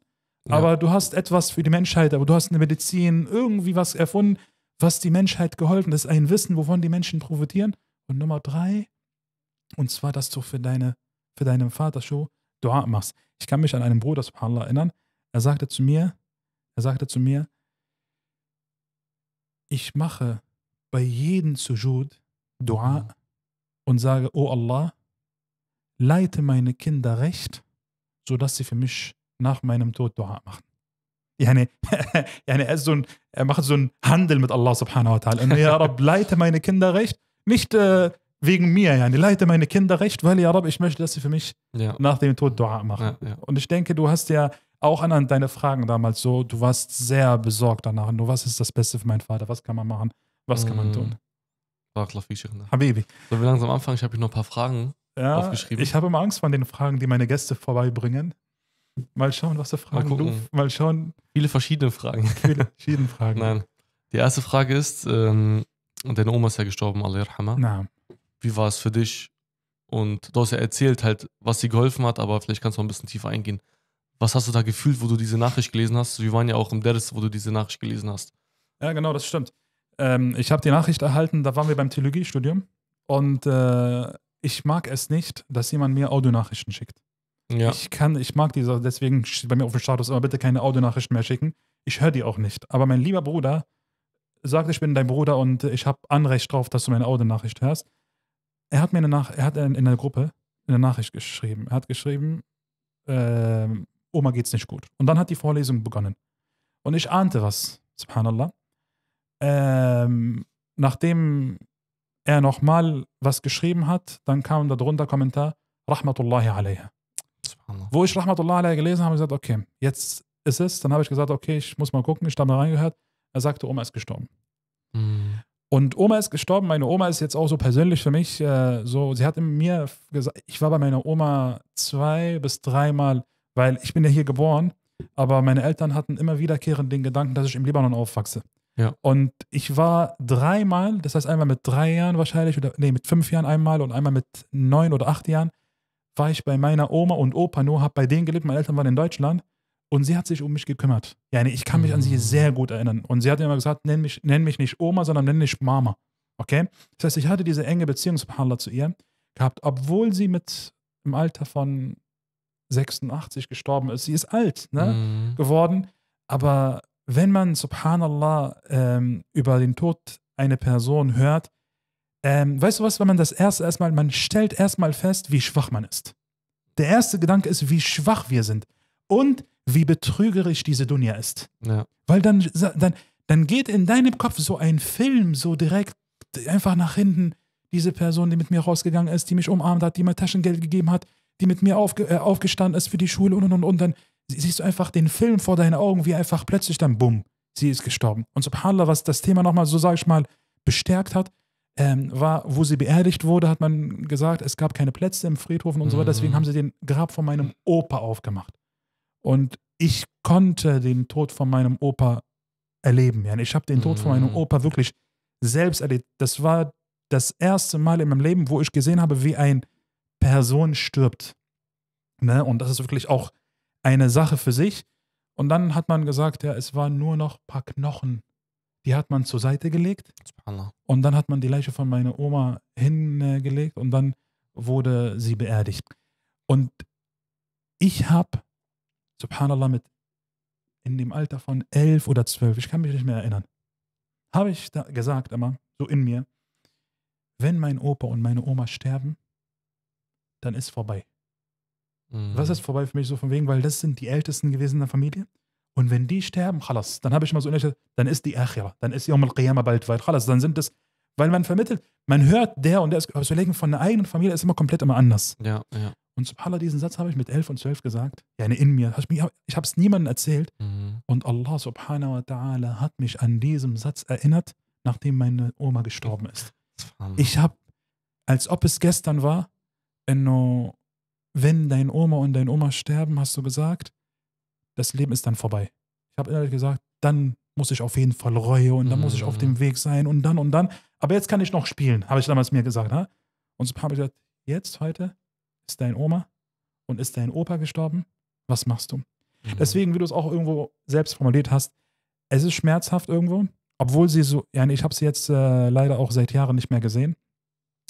ja. aber du hast etwas für die Menschheit, aber du hast eine Medizin, irgendwie was erfunden, was die Menschheit geholfen ist, ein Wissen, wovon die Menschen profitieren. Und Nummer drei, und zwar, dass du für deine, für deinen Vater schon Dua machst. Ich kann mich an einen Bruder, subhanallah, erinnern. Er sagte zu mir, er sagte zu mir, ich mache bei jedem Sujud Dua und sage, oh Allah, leite meine Kinder recht, sodass sie für mich nach meinem Tod Dua machen. Yani, <laughs> yani er, so ein, er macht so einen Handel mit Allah subhanahu wa ta'ala. Ja, Rabb, leite meine Kinder recht. Nicht, äh, wegen mir, ja. Leite meine Kinder recht, weil, ja, Rab, ich möchte, dass sie für mich ja. nach dem Tod Dua machen. Ja, ja. Und ich denke, du hast ja auch an deine Fragen damals so, du warst sehr besorgt danach. Nur was ist das Beste für meinen Vater? Was kann man machen? Was kann man mm. tun? Habibi. Sollen wir langsam anfangen? Ich habe hier noch ein paar Fragen aufgeschrieben. Ich habe immer Angst vor den Fragen, die meine Gäste vorbeibringen. Mal schauen, was für Fragen mal gucken. Mal schauen. Viele verschiedene Fragen. <laughs> Viele verschiedene Fragen. Nein. Die erste Frage ist: ähm, Deine Oma ist ja gestorben, Allah Na. Wie war es für dich? Und du hast ja erzählt halt, was dir geholfen hat, aber vielleicht kannst du noch ein bisschen tiefer eingehen. Was hast du da gefühlt, wo du diese Nachricht gelesen hast? Wir waren ja auch im Derris, wo du diese Nachricht gelesen hast. Ja, genau, das stimmt. Ähm, ich habe die Nachricht erhalten, da waren wir beim Theologiestudium und äh, ich mag es nicht, dass jemand mir Audionachrichten schickt. Ja. Ich kann, ich mag diese, deswegen bei mir auf dem Status immer bitte keine Audionachrichten mehr schicken. Ich höre die auch nicht. Aber mein lieber Bruder sagt, ich bin dein Bruder und ich habe Anrecht drauf, dass du meine Audionachricht hörst. Er hat mir eine Nach er hat in der Gruppe eine Nachricht geschrieben. Er hat geschrieben, äh, Oma geht's nicht gut. Und dann hat die Vorlesung begonnen. Und ich ahnte was, subhanallah. Ähm, nachdem er nochmal was geschrieben hat, dann kam da drunter Kommentar, Rahmatullahi alayha. Wo ich Rahmatullahi alayha gelesen habe, habe ich gesagt, okay, jetzt ist es. Dann habe ich gesagt, okay, ich muss mal gucken, ich habe da reingehört. Er sagte, Oma ist gestorben. Mhm. Und Oma ist gestorben. Meine Oma ist jetzt auch so persönlich für mich. Äh, so, sie hat mir gesagt, ich war bei meiner Oma zwei bis dreimal, weil ich bin ja hier geboren, aber meine Eltern hatten immer wiederkehrend den Gedanken, dass ich im Libanon aufwachse. Ja. Und ich war dreimal, das heißt einmal mit drei Jahren wahrscheinlich, oder nee, mit fünf Jahren einmal und einmal mit neun oder acht Jahren, war ich bei meiner Oma und Opa nur, habe bei denen gelebt. Meine Eltern waren in Deutschland und sie hat sich um mich gekümmert. Ja, nee, ich kann mich mhm. an sie sehr gut erinnern. Und sie hat immer gesagt, nenn mich, nenn mich nicht Oma, sondern nenn mich Mama. Okay? Das heißt, ich hatte diese enge Beziehung zu ihr gehabt, obwohl sie mit im Alter von 86 gestorben ist. Sie ist alt ne, mhm. geworden. Aber wenn man, subhanallah, ähm, über den Tod einer Person hört, ähm, weißt du was, wenn man das erste erstmal, man stellt erstmal fest, wie schwach man ist. Der erste Gedanke ist, wie schwach wir sind. Und wie betrügerisch diese Dunja ist. Ja. Weil dann, dann, dann geht in deinem Kopf so ein Film so direkt einfach nach hinten, diese Person, die mit mir rausgegangen ist, die mich umarmt hat, die mir Taschengeld gegeben hat, die mit mir aufge äh, aufgestanden ist für die Schule und und und und dann siehst du einfach den Film vor deinen Augen, wie einfach plötzlich dann bumm, sie ist gestorben. Und subhanallah, was das Thema nochmal so, sag ich mal, bestärkt hat, ähm, war, wo sie beerdigt wurde, hat man gesagt, es gab keine Plätze im Friedhof und mhm. so weiter, mhm. deswegen haben sie den Grab von meinem Opa aufgemacht. Und ich konnte den Tod von meinem Opa erleben. Ich habe den Tod von meinem mhm. Opa wirklich selbst erlebt. Das war das erste Mal in meinem Leben, wo ich gesehen habe, wie eine Person stirbt. Ne? Und das ist wirklich auch eine Sache für sich. Und dann hat man gesagt, ja, es waren nur noch ein paar Knochen. Die hat man zur Seite gelegt. Und dann hat man die Leiche von meiner Oma hingelegt und dann wurde sie beerdigt. Und ich habe subhanallah, mit in dem Alter von elf oder zwölf, ich kann mich nicht mehr erinnern, habe ich da gesagt immer, so in mir, wenn mein Opa und meine Oma sterben, dann ist vorbei. Mhm. Was ist vorbei für mich so von wegen, weil das sind die Ältesten gewesen in der Familie. Und wenn die sterben, khalas, dann habe ich mal so innerlich, dann ist die Akhira, dann ist Yom al-Qiyamah bald weit, khalas, dann sind das, weil man vermittelt, man hört der und der ist, aber von der eigenen Familie ist immer komplett immer anders. Ja, ja. Und subhanallah, diesen Satz habe ich mit elf und zwölf gesagt. Ja, in mir. Ich habe es niemandem erzählt. Mhm. Und Allah subhanahu wa ta'ala hat mich an diesem Satz erinnert, nachdem meine Oma gestorben ist. Ich habe, als ob es gestern war, wenn dein Oma und dein Oma sterben, hast du gesagt, das Leben ist dann vorbei. Ich habe innerlich gesagt, dann muss ich auf jeden Fall Reue und dann muss ich auf dem mhm. Weg sein und dann und dann. Aber jetzt kann ich noch spielen, habe ich damals mir gesagt. Ha? Und so habe ich gesagt, jetzt heute, ist dein Oma und ist dein Opa gestorben? Was machst du? Mhm. Deswegen, wie du es auch irgendwo selbst formuliert hast, es ist schmerzhaft irgendwo, obwohl sie so, ja, ich habe sie jetzt äh, leider auch seit Jahren nicht mehr gesehen.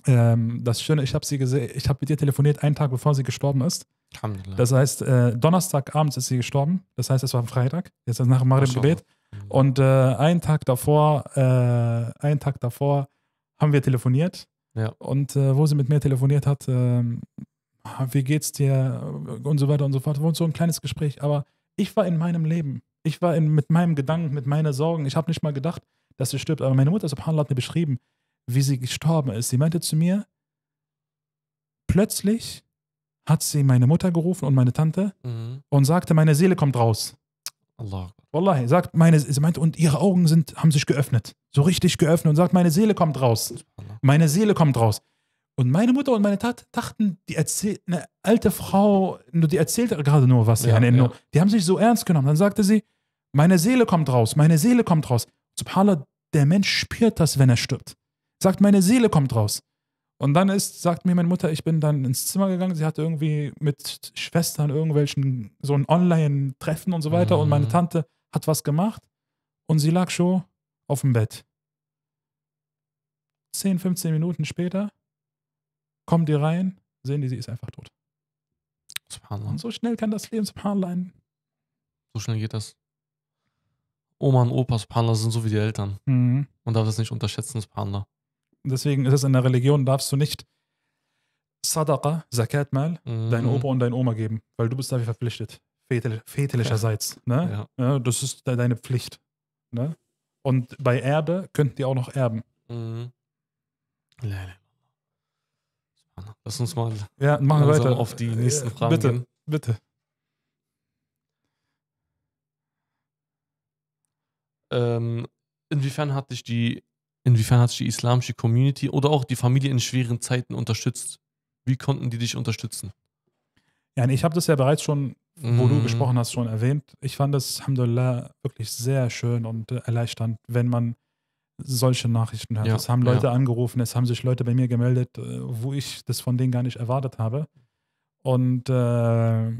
Ähm, das Schöne, ich habe sie gesehen, ich habe mit ihr telefoniert einen Tag bevor sie gestorben ist. Das heißt, äh, Donnerstagabends ist sie gestorben. Das heißt, es war Freitag. Jetzt ist nach dem Maghrib Gebet. Mhm. Und äh, einen Tag davor, äh, einen Tag davor haben wir telefoniert. Ja. Und äh, wo sie mit mir telefoniert hat, ähm, Ah, wie geht's dir und so weiter und so fort. Und so ein kleines Gespräch. Aber ich war in meinem Leben. Ich war in, mit meinem Gedanken, mit meinen Sorgen. Ich habe nicht mal gedacht, dass sie stirbt. Aber meine Mutter, subhanallah, hat mir beschrieben, wie sie gestorben ist. Sie meinte zu mir, plötzlich hat sie meine Mutter gerufen und meine Tante mhm. und sagte, meine Seele kommt raus. Allah. Wallahi, sagt meine, sie meinte, und ihre Augen sind, haben sich geöffnet. So richtig geöffnet und sagt, meine Seele kommt raus. Meine Seele kommt raus. Und meine Mutter und meine Tat dachten, die erzählt, eine alte Frau, die erzählt gerade nur was. Ja, ja. Die haben sich so ernst genommen. Dann sagte sie, meine Seele kommt raus, meine Seele kommt raus. Subhanallah, der Mensch spürt das, wenn er stirbt. Sagt, meine Seele kommt raus. Und dann ist, sagt mir meine Mutter, ich bin dann ins Zimmer gegangen. Sie hatte irgendwie mit Schwestern irgendwelchen so ein Online-Treffen und so weiter. Mhm. Und meine mhm. Tante hat was gemacht und sie lag schon auf dem Bett. 10, 15 Minuten später kommen die rein, sehen die, sie ist einfach tot. Und so schnell kann das Leben subhanallah So schnell geht das. Oma und Opas subhanallah sind so wie die Eltern. Mhm. Man darf das nicht unterschätzen, subhanallah. Deswegen ist es in der Religion, darfst du nicht Sadaqa, Zakat mal, mhm. deine Opa und deine Oma geben, weil du bist dafür verpflichtet. väterlicherseits. Ja. Ne? Ja. Ja, das ist deine Pflicht. Ne? Und bei Erbe könnten die auch noch erben. Mhm. Leider. Lass uns mal ja, machen weiter. auf die nächsten Fragen bitte, gehen. Bitte. Ähm, inwiefern hat dich die, inwiefern hat dich die islamische Community oder auch die Familie in schweren Zeiten unterstützt? Wie konnten die dich unterstützen? Ja, ich habe das ja bereits schon, wo mm. du mhm. gesprochen hast, schon erwähnt. Ich fand das, Alhamdulillah, wirklich sehr schön und erleichternd, wenn man solche Nachrichten hört. Ja, es haben Leute ja. angerufen, es haben sich Leute bei mir gemeldet, äh, wo ich das von denen gar nicht erwartet habe. Und äh,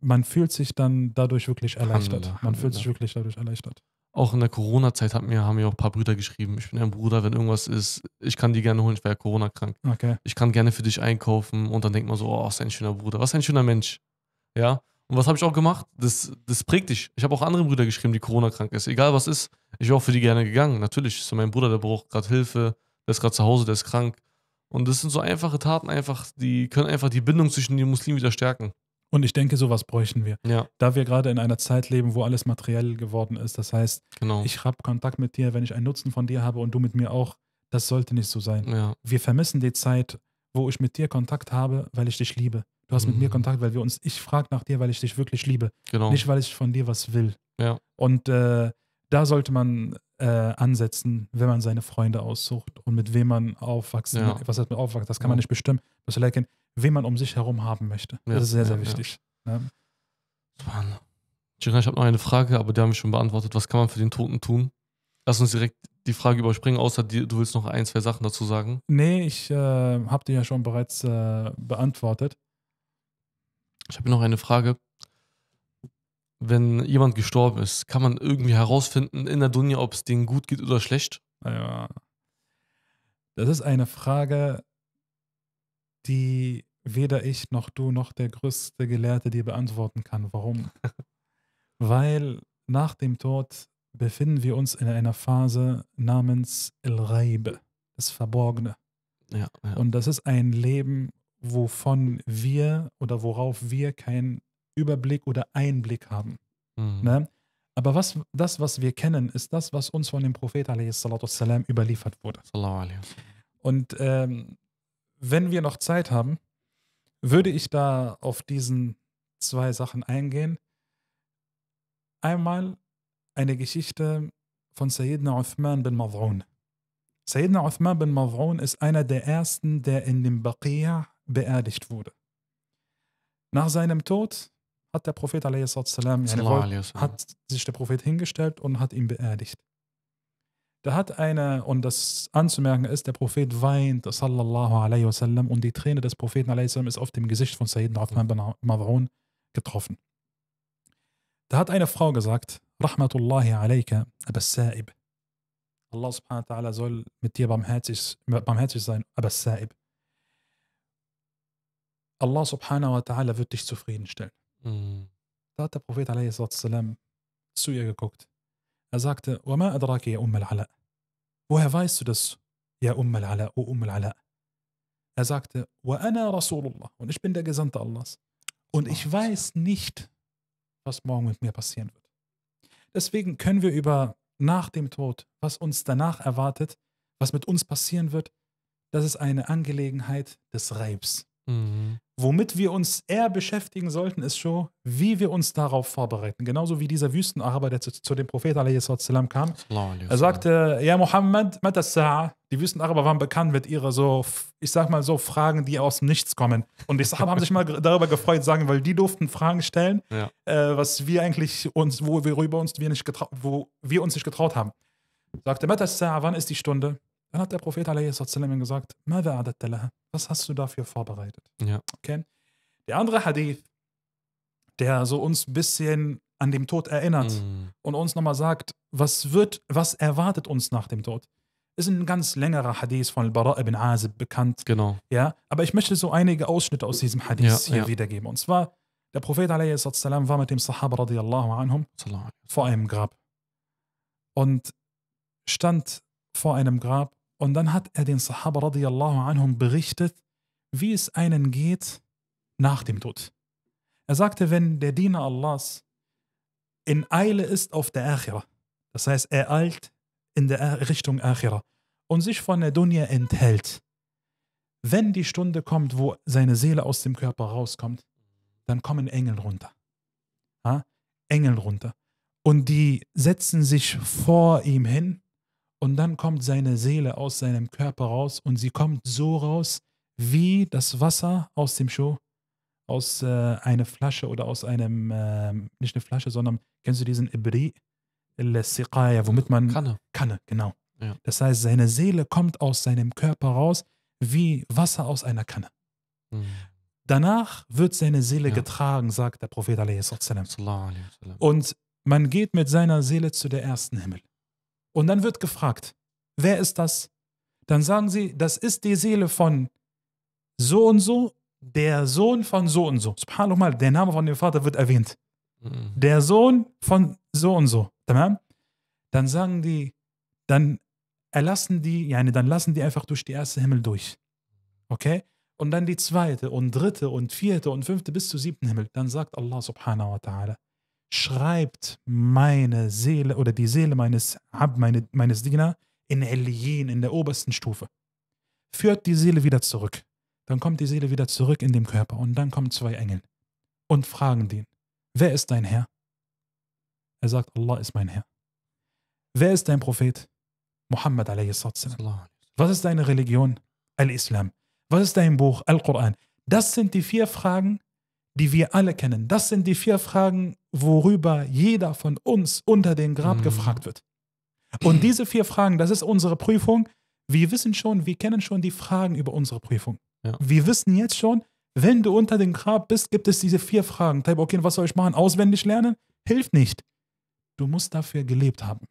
man fühlt sich dann dadurch wirklich erleichtert. Handler, man fühlt sich wirklich dadurch erleichtert. Auch in der Corona-Zeit haben mir, haben mir auch ein paar Brüder geschrieben. Ich bin ein Bruder, wenn irgendwas ist, ich kann die gerne holen, ich wäre Corona-krank. Okay. Ich kann gerne für dich einkaufen und dann denkt man so, oh, was ein schöner Bruder, was ein schöner Mensch. Ja. Und was habe ich auch gemacht? Das, das prägt dich. Ich habe auch anderen Brüder geschrieben, die Corona-krank ist. Egal was ist, ich wäre auch für die gerne gegangen. Natürlich ist so mein Bruder, der braucht gerade Hilfe, der ist gerade zu Hause, der ist krank. Und das sind so einfache Taten einfach, die können einfach die Bindung zwischen den Muslimen wieder stärken. Und ich denke, sowas bräuchten wir. Ja. Da wir gerade in einer Zeit leben, wo alles materiell geworden ist. Das heißt, genau. ich habe Kontakt mit dir, wenn ich einen Nutzen von dir habe und du mit mir auch. Das sollte nicht so sein. Ja. Wir vermissen die Zeit, wo ich mit dir Kontakt habe, weil ich dich liebe. Du hast mhm. mit mir mhm. Kontakt, weil wir uns, ich frage nach dir, weil ich dich wirklich liebe. Genau. Nicht, weil ich von dir was will. Ja. Und äh, da sollte man äh, ansetzen, wenn man seine Freunde aussucht und mit wem man aufwachsen, ja. was heißt mit aufwachsen, das kann ja. man nicht bestimmen. was Das kennen, wen man um sich herum haben möchte. Ja. Das ist sehr, sehr wichtig. Ja. Ne? Mann. Jiran, ich habe noch eine Frage, aber die haben wir schon beantwortet. Was kann man für den Toten tun? Lass uns direkt die Frage überspringen, außer die, du willst noch ein, zwei Sachen dazu sagen. Nee, ich äh, habe die ja schon bereits äh, beantwortet. Ich habe noch eine Frage. Wenn jemand gestorben ist, kann man irgendwie herausfinden in der Dunja, ob es denen gut geht oder schlecht? Ja. Das ist eine Frage, die weder ich noch du noch der größte Gelehrte dir beantworten kann. Warum? <laughs> Weil nach dem Tod befinden wir uns in einer Phase namens El Reibe, das Verborgene. Ja, ja. Und das ist ein Leben wovon wir oder worauf wir keinen Überblick oder Einblick haben. Mhm. Ne? Aber was, das, was wir kennen, ist das, was uns von dem Prophet والسلام, überliefert wurde. Und ähm, wenn wir noch Zeit haben, würde ich da auf diesen zwei Sachen eingehen. Einmal eine Geschichte von Sayyidina Uthman bin Mad'un. Sayyidina Uthman bin Mad'un ist einer der ersten, der in dem Baqiyah beerdigt wurde. Nach seinem Tod hat der Prophet والسلام, hat sich der Prophet hingestellt und hat ihn beerdigt. Da hat einer, und das anzumerken ist, der Prophet weint, sallallahu alaihi wasallam, und die Träne des Propheten wasallam, ist auf dem Gesicht von Sayyidina Uthman bin Maw'un getroffen. Da hat eine Frau gesagt, Rahmatullahi alaika, aber Sa'ib. Allah subhanahu wa ta'ala soll mit dir barmherzig, barmherzig sein, aber Sa'ib. Allah subhanahu wa ta'ala wird dich zufriedenstellen. Mhm. Da hat der Prophet والسلام, zu ihr geguckt. Er sagte, وَمَا أَدْرَاكِ يَا أُمَّ الْعَلَى Woher weißt du das, يَا أُمَّ الْعَلَى O Umm al Er sagte, وَأَنَا رَسُولُ اللَّهِ Und ich bin der Gesandte Allahs. Und ich weiß nicht, was morgen mit mir passieren wird. Deswegen können wir über nach dem Tod, was uns danach erwartet, was mit uns passieren wird, das ist eine Angelegenheit des Reibs. Mhm. Womit wir uns eher beschäftigen sollten, ist schon, wie wir uns darauf vorbereiten. Genauso wie dieser Wüstenaraber, der zu, zu dem Propheten والسلام, kam. Er sagte, ja Mohammed, die Wüstenaraber waren bekannt mit ihrer so, ich sag mal so, Fragen, die aus dem Nichts kommen. Und die Sahaba haben sich mal darüber gefreut, sagen, weil die durften Fragen stellen, ja. äh, was wir eigentlich uns, worüber uns wir nicht getraut, wo wir uns nicht getraut haben. Sagte, wann ist die Stunde? Dann hat der Prophet ihm gesagt, was hast du dafür vorbereitet? Ja. Okay? Der andere Hadith, der so uns ein bisschen an dem Tod erinnert mm. und uns nochmal sagt, was wird, was erwartet uns nach dem Tod? Ist ein ganz längerer Hadith von bara ibn Azib bekannt. Genau. Ja, aber ich möchte so einige Ausschnitte aus diesem Hadith ja, hier ja. wiedergeben. Und zwar, der Prophet salam, war mit dem Sahaba radiallahu anhum vor einem Grab und stand vor einem Grab und dann hat er den Sahaba radiyallahu anhum berichtet, wie es einen geht nach dem Tod. Er sagte, wenn der Diener Allahs in Eile ist auf der Akhira, das heißt, er eilt in der Richtung Akhira und sich von der Dunya enthält, wenn die Stunde kommt, wo seine Seele aus dem Körper rauskommt, dann kommen Engel runter. Ja? Engel runter. Und die setzen sich vor ihm hin und dann kommt seine Seele aus seinem Körper raus und sie kommt so raus, wie das Wasser aus dem Schuh, aus äh, einer Flasche oder aus einem, äh, nicht eine Flasche, sondern kennst du diesen Ibri, womit man. Kanne. Kanne, genau. Ja. Das heißt, seine Seele kommt aus seinem Körper raus, wie Wasser aus einer Kanne. Mhm. Danach wird seine Seele ja. getragen, sagt der Prophet. Und man geht mit seiner Seele zu der ersten Himmel. Und dann wird gefragt, wer ist das? Dann sagen sie, das ist die Seele von so und so, der Sohn von so und so. Subhanallah, der Name von dem Vater wird erwähnt. Mhm. Der Sohn von so und so. Dann sagen die, dann erlassen die, yani dann lassen die einfach durch die erste Himmel durch. Okay? Und dann die zweite und dritte und vierte und fünfte bis zu siebten Himmel. Dann sagt Allah subhanahu wa ta'ala, schreibt meine Seele oder die Seele meines, meine, meines Diener in Elien, in der obersten Stufe. Führt die Seele wieder zurück. Dann kommt die Seele wieder zurück in den Körper und dann kommen zwei Engel und fragen den, wer ist dein Herr? Er sagt, Allah ist mein Herr. Wer ist dein Prophet? Muhammad a.s. Was ist deine Religion? Al-Islam. Was ist dein Buch? Al-Quran. Das sind die vier Fragen, die wir alle kennen. Das sind die vier Fragen, worüber jeder von uns unter den Grab mhm. gefragt wird. Und <clears throat> diese vier Fragen, das ist unsere Prüfung. Wir wissen schon, wir kennen schon die Fragen über unsere Prüfung. Ja. Wir wissen jetzt schon, wenn du unter dem Grab bist, gibt es diese vier Fragen. Type, okay, was soll ich machen? Auswendig lernen? Hilft nicht. Du musst dafür gelebt haben.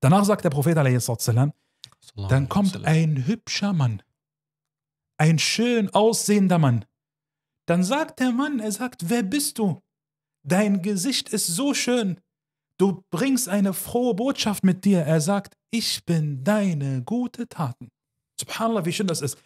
Danach sagt der Prophet, dann kommt ein hübscher Mann, ein schön aussehender Mann. Dann sagt der Mann, er sagt, wer bist du? Dein Gesicht ist so schön. Du bringst eine frohe Botschaft mit dir. Er sagt, ich bin deine gute Taten. Subhanallah, wie schön das ist.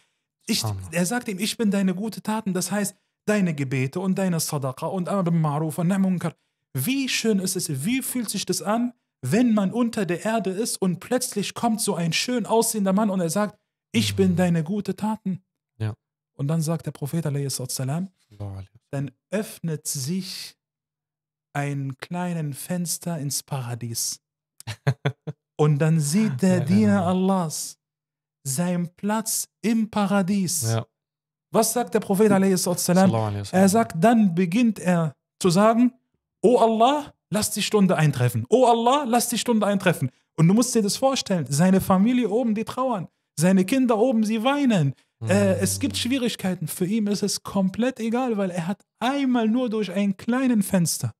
Ich, er sagt ihm, ich bin deine gute Taten. Das heißt, deine Gebete und deine Sadaqa und Amr Maruf und Munkar. Wie schön ist es, wie fühlt sich das an, wenn man unter der Erde ist und plötzlich kommt so ein schön aussehender Mann und er sagt, ich bin mhm. deine gute Taten. Ja. Und dann sagt der Prophet, salam, dann öffnet sich einen kleinen Fenster ins Paradies. <laughs> Und dann sieht der ja, Diener genau. Allahs seinen Platz im Paradies. Ja. Was sagt der Prophet a.s.? Er sagt, dann beginnt er zu sagen, O oh Allah, lass die Stunde eintreffen. O oh Allah, lass die Stunde eintreffen. Und du musst dir das vorstellen, seine Familie oben, die trauern. Seine Kinder oben, sie weinen. Äh, mhm. Äh, es gibt Schwierigkeiten. Für ihn ist es komplett egal, weil er hat einmal nur durch ein kleines Fenster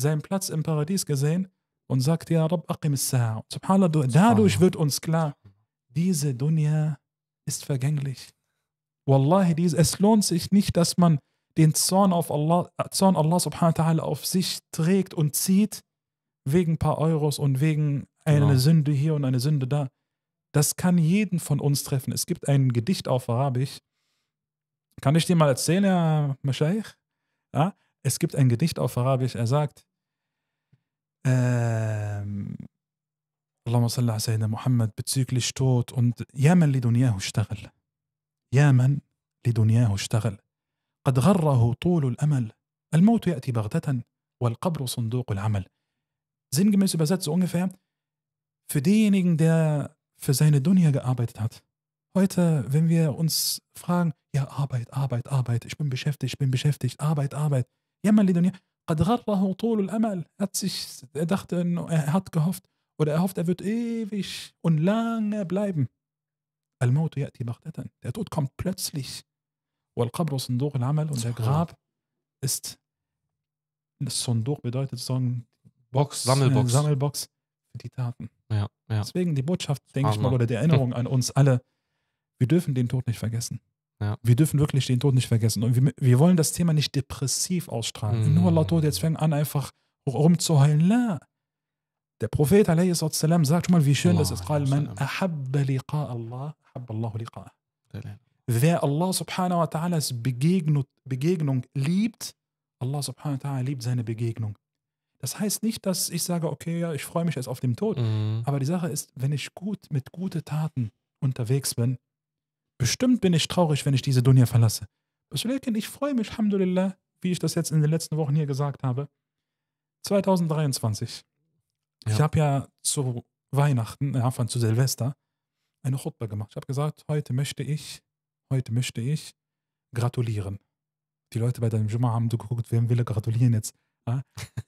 seinen Platz im Paradies gesehen und sagt, Ja Rabb, aqim Subhanallah, dadurch wird uns klar, diese Dunya ist vergänglich. Wallahi, dies, es lohnt sich nicht, dass man den Zorn, auf Allah, Zorn Allah subhanahu wa ta'ala auf sich trägt und zieht, wegen ein paar Euros und wegen eine genau. Sünde hier und eine Sünde da. Das kann jeden von uns treffen. Es gibt ein Gedicht auf Arabisch. Kann ich dir mal erzählen, Herr Mashaykh? Ja? Es gibt ein Gedicht auf Arabisch. Er sagt, اللهم صل على سيدنا محمد بتسيك لشتوت und يا من لدنياه اشتغل يا من لدنياه اشتغل قد غره طول الأمل الموت يأتي بغتة والقبر صندوق العمل زين Sinngemäß übersetzt so ungefähr, für denjenigen, der für seine Dunya gearbeitet hat. Heute, wenn wir uns fragen, ja, Arbeit, Arbeit, Arbeit, ich bin beschäftigt, ich bin beschäftigt, Arbeit, Arbeit, ja, mein Lidonia, قد غره طول Amel. Er, hat sich, dachte, er hat gehofft oder er hofft, er wird ewig und lange bleiben. Al-Maut ya'ti Der Tod kommt plötzlich. Wal-Qabr sunduq und der Grab ist das Sunduq bedeutet so ein Box, Sammelbox. Sammelbox für die Taten. Ja, ja. Deswegen die Botschaft, denke ich mal, oder die Erinnerung an uns alle, wir dürfen den Tod nicht vergessen. Ja. Wir dürfen wirklich den Tod nicht vergessen. Und wir, wir wollen das Thema nicht depressiv ausstrahlen. Mhm. Nur Allah Tod, jetzt fängt an, einfach rumzuheulen. La. Der Prophet والسلام, sagt schon mal, wie schön Allah, das ist. قال, Allah, Allah Wer Allah subhanahu wa ta'ala's Begegnung, Begegnung liebt, Allah subhanahu wa ta'ala liebt seine Begegnung. Das heißt nicht, dass ich sage, okay, ja, ich freue mich jetzt auf den Tod. Mhm. Aber die Sache ist, wenn ich gut mit guten Taten unterwegs bin, Bestimmt bin ich traurig, wenn ich diese Dunja verlasse. ich freue mich, Alhamdulillah, wie ich das jetzt in den letzten Wochen hier gesagt habe. 2023. Ja. Ich habe ja zu Weihnachten, ja, von zu Silvester, eine Chutba gemacht. Ich habe gesagt, heute möchte ich, heute möchte ich gratulieren. Die Leute bei deinem Jumma haben geguckt, wem will er gratulieren jetzt?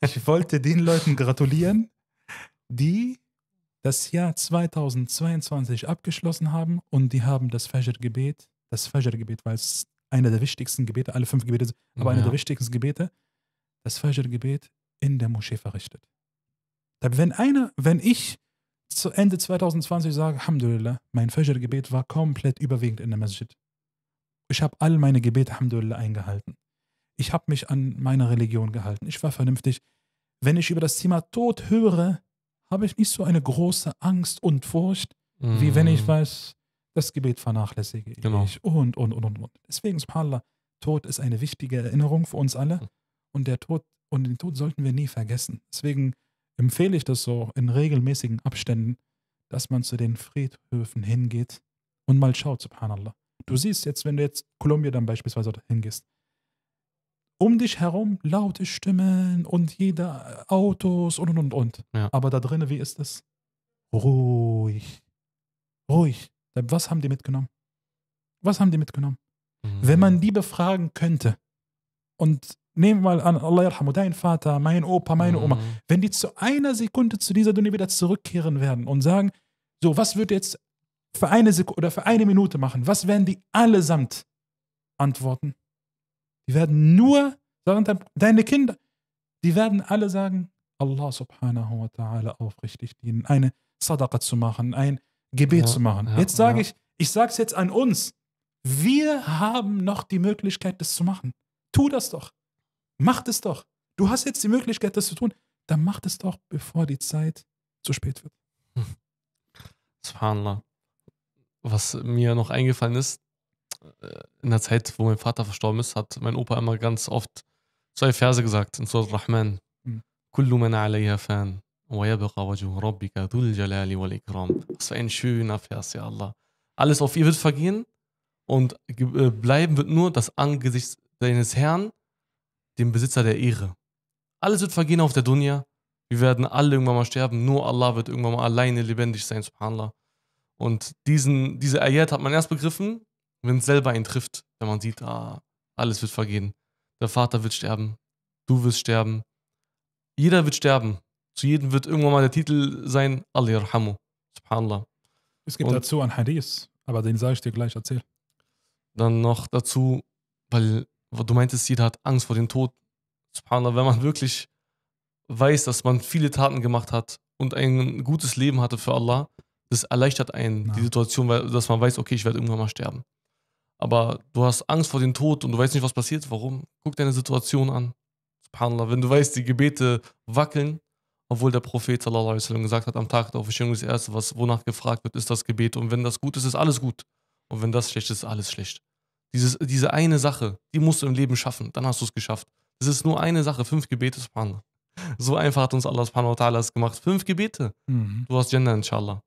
Ich wollte den Leuten gratulieren, die das Jahr 2022 abgeschlossen haben und die haben das Fajr-Gebet, das Fajr-Gebet, weil es einer der wichtigsten Gebete, alle fünf Gebete sind, aber ja. einer der wichtigsten Gebete, das Fajr-Gebet in der Moschee verrichtet. Wenn einer, wenn ich zu Ende 2020 sage, Alhamdulillah, mein Fajr-Gebet war komplett überwiegend in der Masjid. Ich habe all meine Gebete, Alhamdulillah, eingehalten. Ich habe mich an meiner Religion gehalten. Ich war vernünftig. Wenn ich über das Thema Tod höre, habe ich nicht so eine große Angst und Furcht, mm. wie wenn ich mhm. weiß, das Gebet vernachlässige genau. ich und, und, und, und, und. Deswegen, subhanallah, Tod ist eine wichtige Erinnerung für uns alle und der Tod und den Tod sollten wir nie vergessen. Deswegen empfehle ich das so in regelmäßigen Abständen, dass man zu den Friedhöfen hingeht und mal schaut, subhanallah. Du siehst jetzt, wenn du jetzt Kolumbien dann beispielsweise hingehst, um dich herum laute Stimmen und jeder äh, Autos und und und und. Ja. Aber da drinnen, wie ist es? Ruhig. Ruhig. Was haben die mitgenommen? Was haben die mitgenommen? Mhm. Wenn man die befragen könnte und nehmen wir mal an, Allah yarhamu, dein Vater, mein Opa, meine mhm. Oma, wenn die zu einer Sekunde zu dieser Dunja wieder zurückkehren werden und sagen, so, was wird jetzt für eine Sekunde oder für eine Minute machen? Was werden die allesamt antworten? Die werden nur, sagen deine Kinder, die werden alle sagen, Allah subhanahu wa ta'ala aufrichtig dienen, eine Sadaqa zu machen, ein Gebet ja, zu machen. Ja, jetzt sage ja. ich, ich sage es jetzt an uns. Wir haben noch die Möglichkeit, das zu machen. Tu das doch. Mach es doch. Du hast jetzt die Möglichkeit, das zu tun. Dann mach es doch, bevor die Zeit zu spät wird. Hm. Subhanallah. Was mir noch eingefallen ist, äh, in der Zeit, wo mein Vater verstorben ist, hat mein Opa immer ganz oft zwei Verse gesagt in Surah Rahman. Mhm. Kullu man Was für ein schöner Vers, ja Allah. Alles auf ihr wird vergehen und äh, bleiben wird nur das Angesicht deines Herrn, dem Besitzer der Ehre. Alles wird vergehen auf der Dunya. Wir werden alle irgendwann mal sterben. Nur Allah wird irgendwann mal alleine lebendig sein, subhanallah. Und diesen, diese Ayat hat man erst begriffen, wenn es selber einen trifft, wenn man sieht, ah, alles wird vergehen. Der Vater wird sterben, du wirst sterben. Jeder wird sterben. Zu jedem wird irgendwann mal der Titel sein, Alirhamu. Subhanallah. Es gibt Und dazu ein Hadith, aber den sage ich dir gleich, erzähl. Dann noch dazu, weil du meintest, jeder hat Angst vor dem Tod. Subhanallah, wenn man wirklich weiß, dass man viele Taten gemacht hat und ein gutes Leben hatte für Allah, das erleichtert einen Nein. die Situation, weil, dass man weiß, okay, ich werde irgendwann mal sterben aber du hast Angst vor dem Tod und du weißt nicht, was passiert. Warum? Guck deine Situation an. Subhanallah, wenn du weißt, die Gebete wackeln, obwohl der Prophet sallallahu alaihi wasallam gesagt hat, am Tag der Auferstehung das Erste, was, wonach gefragt wird, ist das Gebet. Und wenn das gut ist, ist alles gut. Und wenn das schlecht ist, ist alles schlecht. Dieses, diese eine Sache, die musst du im Leben schaffen, dann hast du es geschafft. Es ist nur eine Sache, fünf Gebete, subhanallah. <laughs> So einfach hat uns Allah subhanahu wa ta'ala es gemacht. Fünf Gebete. Mhm. Du hast Jannah, inshallah.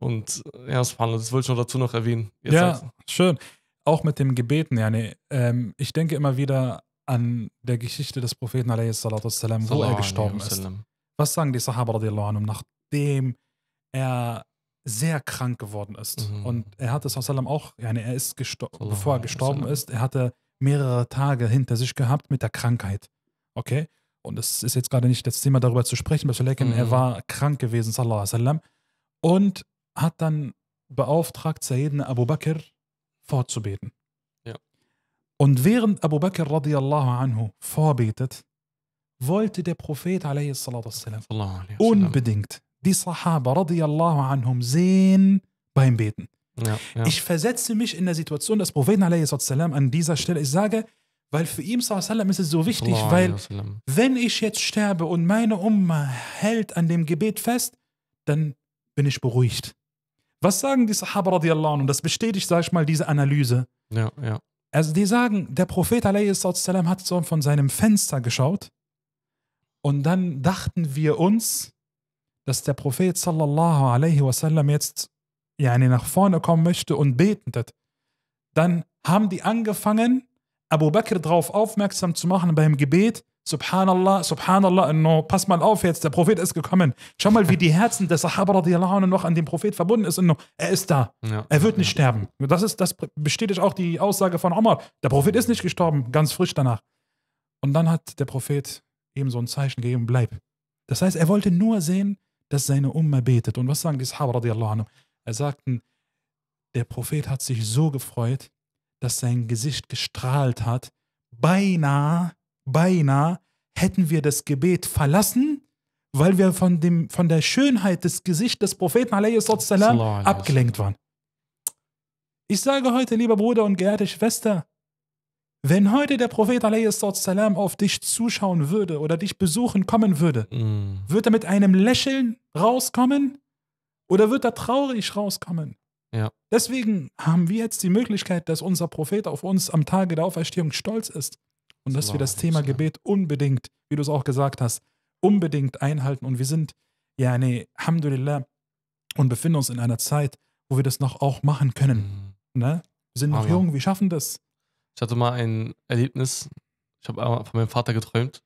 Und äh, ja, spannend, das wollte ich noch dazu noch erwähnen. Jetzt ja, also. schön. Auch mit dem Gebeten, ja, nee, ähm, ich denke immer wieder an der Geschichte des Propheten, والسلام, wo er gestorben ist. Was sagen die Sahaba, anhum, nachdem er sehr krank geworden ist? Mhm. Und er hat es auch, ja, nee, er ist gestorben, bevor er gestorben ist, er hatte mehrere Tage hinter sich gehabt mit der Krankheit. Okay? Und es ist jetzt gerade nicht das Thema, darüber zu sprechen, aber mhm. er war krank gewesen, sallallahu alaihi wasallam. Und hat dann beauftragt, Sayyidina Abu Bakr vorzubeten. Ja. Und während Abu Bakr radiallahu anhu vorbetet, wollte der Prophet والسلام, unbedingt die Sahaba radiallahu anhum sehen beim Beten. Ja, ja. Ich versetze mich in der Situation des Propheten والسلام, an dieser Stelle. Ich sage, weil für ihn sallam, ist es so wichtig, Allah, weil wenn ich jetzt sterbe und meine Umma hält an dem Gebet fest, dann bin ich beruhigt. Was sagen die Sahaba radiallahu anhu? Das bestätigt, sag ich mal, diese Analyse. Ja, ja. Also die sagen, der Prophet salam hat so von seinem Fenster geschaut und dann dachten wir uns, dass der Prophet sallallahu alaihi wasallam jetzt yani, nach vorne kommen möchte und betet. Dann haben die angefangen, Abu Bakr darauf aufmerksam zu machen beim Gebet, Subhanallah, Subhanallah, no, pass mal auf jetzt, der Prophet ist gekommen. Schau mal, wie die Herzen des Sahaba noch an dem Prophet verbunden ist. No, er ist da. Ja. Er wird nicht sterben. Das, ist, das bestätigt auch die Aussage von Omar. Der Prophet ist nicht gestorben, ganz frisch danach. Und dann hat der Prophet ihm so ein Zeichen gegeben, bleib. Das heißt, er wollte nur sehen, dass seine Umma betet. Und was sagen die Sahaba Er sagten, der Prophet hat sich so gefreut, dass sein Gesicht gestrahlt hat, beinahe beinahe hätten wir das Gebet verlassen, weil wir von, dem, von der Schönheit des Gesichts des Propheten abgelenkt waren. Ich sage heute, lieber Bruder und geehrte Schwester, wenn heute der Prophet auf dich zuschauen würde oder dich besuchen kommen würde, mm. wird er mit einem Lächeln rauskommen oder wird er traurig rauskommen? Ja. Deswegen haben wir jetzt die Möglichkeit, dass unser Prophet auf uns am Tage der Auferstehung stolz ist. Und dass wir das Thema Gebet unbedingt, wie du es auch gesagt hast, unbedingt einhalten. Und wir sind, ja, nee, Alhamdulillah, und befinden uns in einer Zeit, wo wir das noch auch machen können. Mhm. Ne? Wir sind noch Amen. jung, wir schaffen das. Ich hatte mal ein Erlebnis, ich habe einmal von meinem Vater geträumt.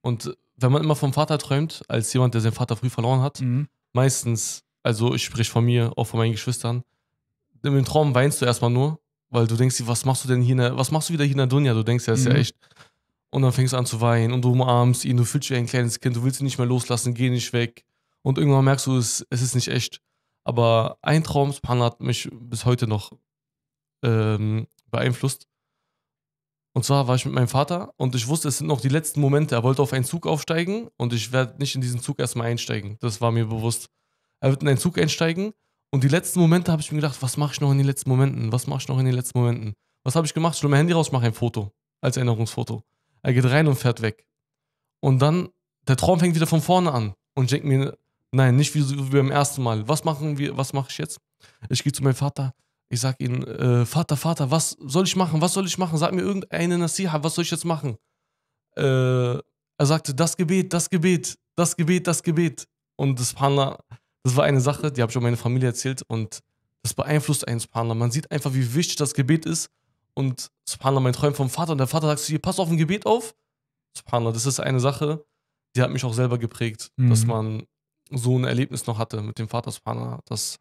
Und wenn man immer vom Vater träumt, als jemand, der seinen Vater früh verloren hat, mhm. meistens, also ich spreche von mir, auch von meinen Geschwistern, in dem Traum weinst du erstmal nur weil du denkst, was machst du denn hier, der, was machst du wieder hier in der Dunja? Du denkst, ja, ist mhm. ja echt. Und dann fängst du an zu weinen und du umarmst ihn, du fühlst dich wie ein kleines Kind, du willst ihn nicht mehr loslassen, geh nicht weg. Und irgendwann merkst du, es, es ist nicht echt. Aber ein Traumspan hat mich bis heute noch ähm, beeinflusst. Und zwar war ich mit meinem Vater und ich wusste, es sind noch die letzten Momente. Er wollte auf einen Zug aufsteigen und ich werde nicht in diesen Zug erstmal einsteigen. Das war mir bewusst. Er wird in einen Zug einsteigen und die letzten Momente habe ich mir gedacht, was mache ich noch in den letzten Momenten? Was mache ich noch in den letzten Momenten? Was habe ich gemacht? Ich hole mein Handy raus, mache ein Foto als Erinnerungsfoto. Er geht rein und fährt weg. Und dann, der Traum fängt wieder von vorne an. Und ich denke mir, nein, nicht wie, beim ersten Mal. Was machen wir, was mache ich jetzt? Ich gehe zu meinem Vater, ich sage ihm, äh, Vater, Vater, was soll ich machen? Was soll ich machen? Sag mir irgendeine Nasiha, was soll ich jetzt machen? Äh, er sagte, das Gebet, das Gebet, das Gebet, das Gebet. Und das Panda das war eine Sache, die habe ich auch meiner Familie erzählt und das beeinflusst einen Subhanallah. Man sieht einfach, wie wichtig das Gebet ist und Subhanallah, mein Träum vom Vater und der Vater sagt zu dir, pass auf ein Gebet auf. Subhanallah, das ist eine Sache, die hat mich auch selber geprägt, mhm. dass man so ein Erlebnis noch hatte mit dem Vater Subhanallah, dass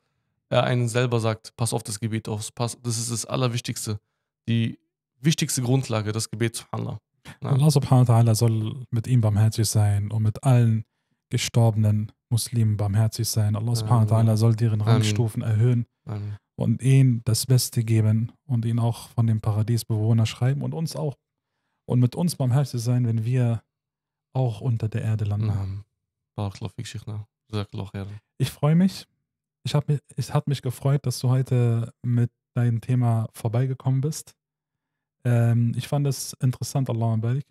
er einen selber sagt, pass auf das Gebet auf, das ist das Allerwichtigste, die wichtigste Grundlage, das Gebet Subhanallah. Ja. Allah subhanahu wa ta'ala soll mit ihm barmherzig sein und mit allen Gestorbenen Muslimen barmherzig sein. Allah subhanahu wa ta'ala soll deren Rangstufen erhöhen Amen. und ihnen das Beste geben und ihnen auch von dem Paradiesbewohner schreiben und uns auch. Und mit uns barmherzig sein, wenn wir auch unter der Erde landen. Ich freue mich. Ich habe mich, es hat mich gefreut, dass du heute mit deinem Thema vorbeigekommen bist. Ähm, ich fand es interessant, Allah Barik.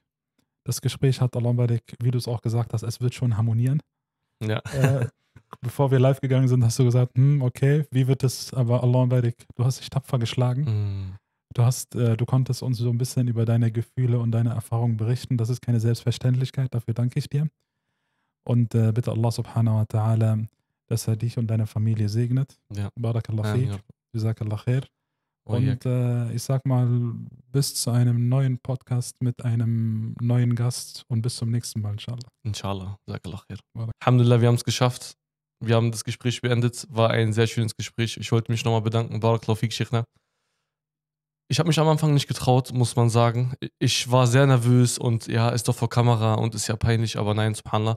Das Gespräch hat Allah Barik, wie du es auch gesagt hast, es wird schon harmonieren. Ja. Äh, bevor wir live gegangen sind, hast du gesagt, hm, okay, wie wird das aber alone bei dich? Du hast dich tapfer geschlagen. Mm. Du hast, äh, du konntest uns so ein bisschen über deine Gefühle und deine Erfahrungen berichten. Das ist keine Selbstverständlichkeit, dafür danke ich dir. Und äh, bitte Allah subhanahu wa ta'ala, dass er dich und deine Familie segnet. Ja. Barakallah fiqh, jazakallah khair. Oh und äh, ich sag mal, bis zu einem neuen Podcast mit einem neuen Gast und bis zum nächsten Mal, inshallah. Inshallah, sag Allah Alhamdulillah, wir haben es geschafft. Wir haben das Gespräch beendet. War ein sehr schönes Gespräch. Ich wollte mich nochmal bedanken. Ich habe mich am Anfang nicht getraut, muss man sagen. Ich war sehr nervös und ja, ist doch vor Kamera und ist ja peinlich, aber nein, subhanallah.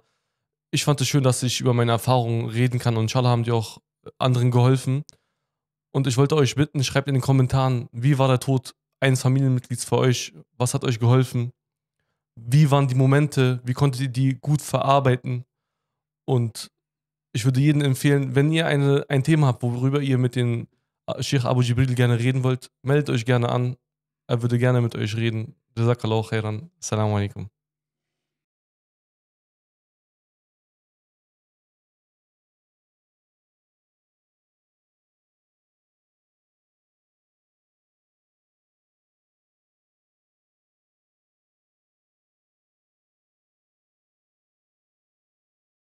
Ich fand es schön, dass ich über meine Erfahrungen reden kann und inshallah haben die auch anderen geholfen. Und ich wollte euch bitten, schreibt in den Kommentaren, wie war der Tod eines Familienmitglieds für euch? Was hat euch geholfen? Wie waren die Momente? Wie konntet ihr die gut verarbeiten? Und ich würde jedem empfehlen, wenn ihr eine, ein Thema habt, worüber ihr mit dem äh, Sheikh Abu Jibril gerne reden wollt, meldet euch gerne an. Er würde gerne mit euch reden. Jazakallah khairan. Assalamu alaikum.